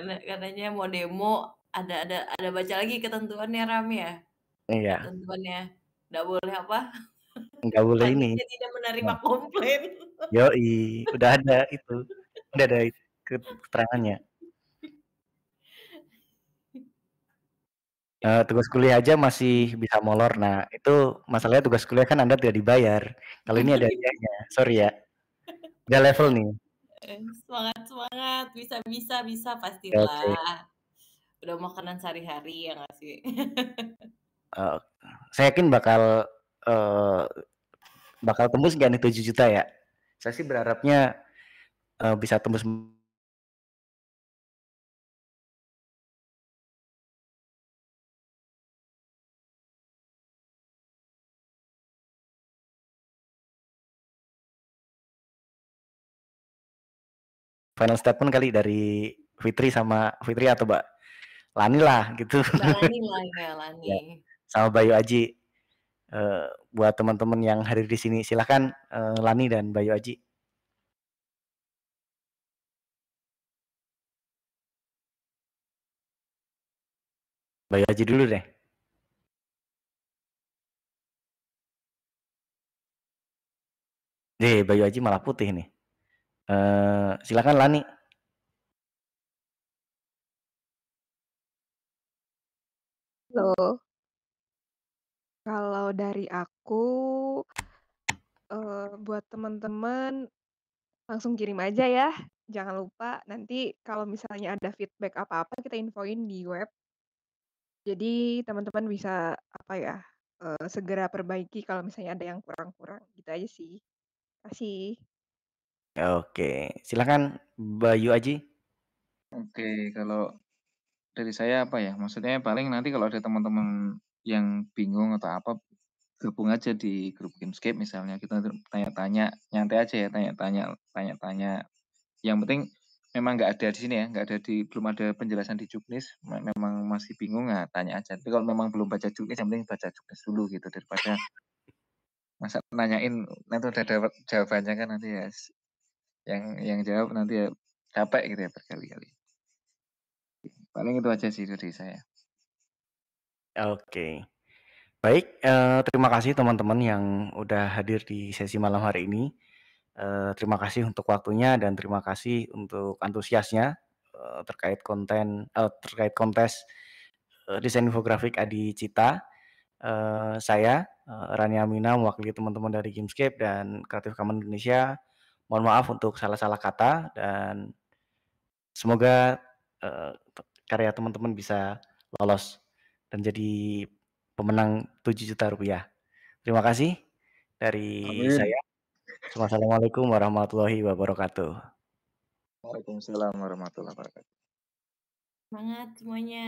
katanya mau demo ada ada ada baca lagi ketentuannya Ram ya. Iya. Ketentuannya nggak boleh apa? Nggak boleh ini. Tidak menerima nah. komplain. yo udah ada itu, udah ada itu keterangannya. Uh, tugas kuliah aja masih bisa molor. Nah, itu masalahnya tugas kuliah kan Anda tidak dibayar. Kalau ini ada biayanya Sorry ya. Udah level nih. Eh, semangat, semangat. Bisa, bisa, bisa. Pastilah. Okay. Udah makanan sehari-hari ya nggak sih? uh, saya yakin bakal uh, bakal tembus nggak nih 7 juta ya? Saya sih berharapnya uh, bisa tembus final statement kali dari Fitri sama Fitri atau Mbak Lani lah gitu. Mbak Lani lah ya Lani. Ya, sama Bayu Aji. Eh, buat teman-teman yang hadir di sini silahkan eh, Lani dan Bayu Aji. Bayu Aji dulu deh. Deh, Bayu Aji malah putih nih. Uh, silakan Lani. Halo. Kalau dari aku, uh, buat teman-teman, langsung kirim aja ya, jangan lupa. Nanti kalau misalnya ada feedback apa-apa kita infoin di web. Jadi teman-teman bisa, apa ya, uh, segera perbaiki kalau misalnya ada yang kurang-kurang, gitu aja sih. Kasih. Oke, silahkan Bayu Aji. Oke, kalau dari saya apa ya? Maksudnya paling nanti kalau ada teman-teman yang bingung atau apa gabung aja di grup Gamescape misalnya kita tanya-tanya nyantai aja ya tanya-tanya tanya-tanya yang penting memang nggak ada di sini ya nggak ada di belum ada penjelasan di juknis memang masih bingung nggak tanya aja tapi kalau memang belum baca juknis yang penting baca juknis dulu gitu daripada masa nanyain nanti udah dapat jawabannya kan nanti ya yang yang jawab nanti ya capek gitu ya berkali-kali paling itu aja sih dari saya oke okay. baik uh, terima kasih teman-teman yang udah hadir di sesi malam hari ini Uh, terima kasih untuk waktunya dan terima kasih untuk antusiasnya uh, terkait konten terkait kontes desain infografik Adi Cita saya Rania Mina mewakili teman-teman dari Gamescape dan Creative Commons Indonesia Mohon maaf untuk salah-salah kata dan semoga uh, karya teman-teman bisa lolos dan jadi pemenang 7 juta rupiah. Terima kasih dari Amin. saya. Assalamualaikum warahmatullahi wabarakatuh. Waalaikumsalam warahmatullahi wabarakatuh. Semangat semuanya.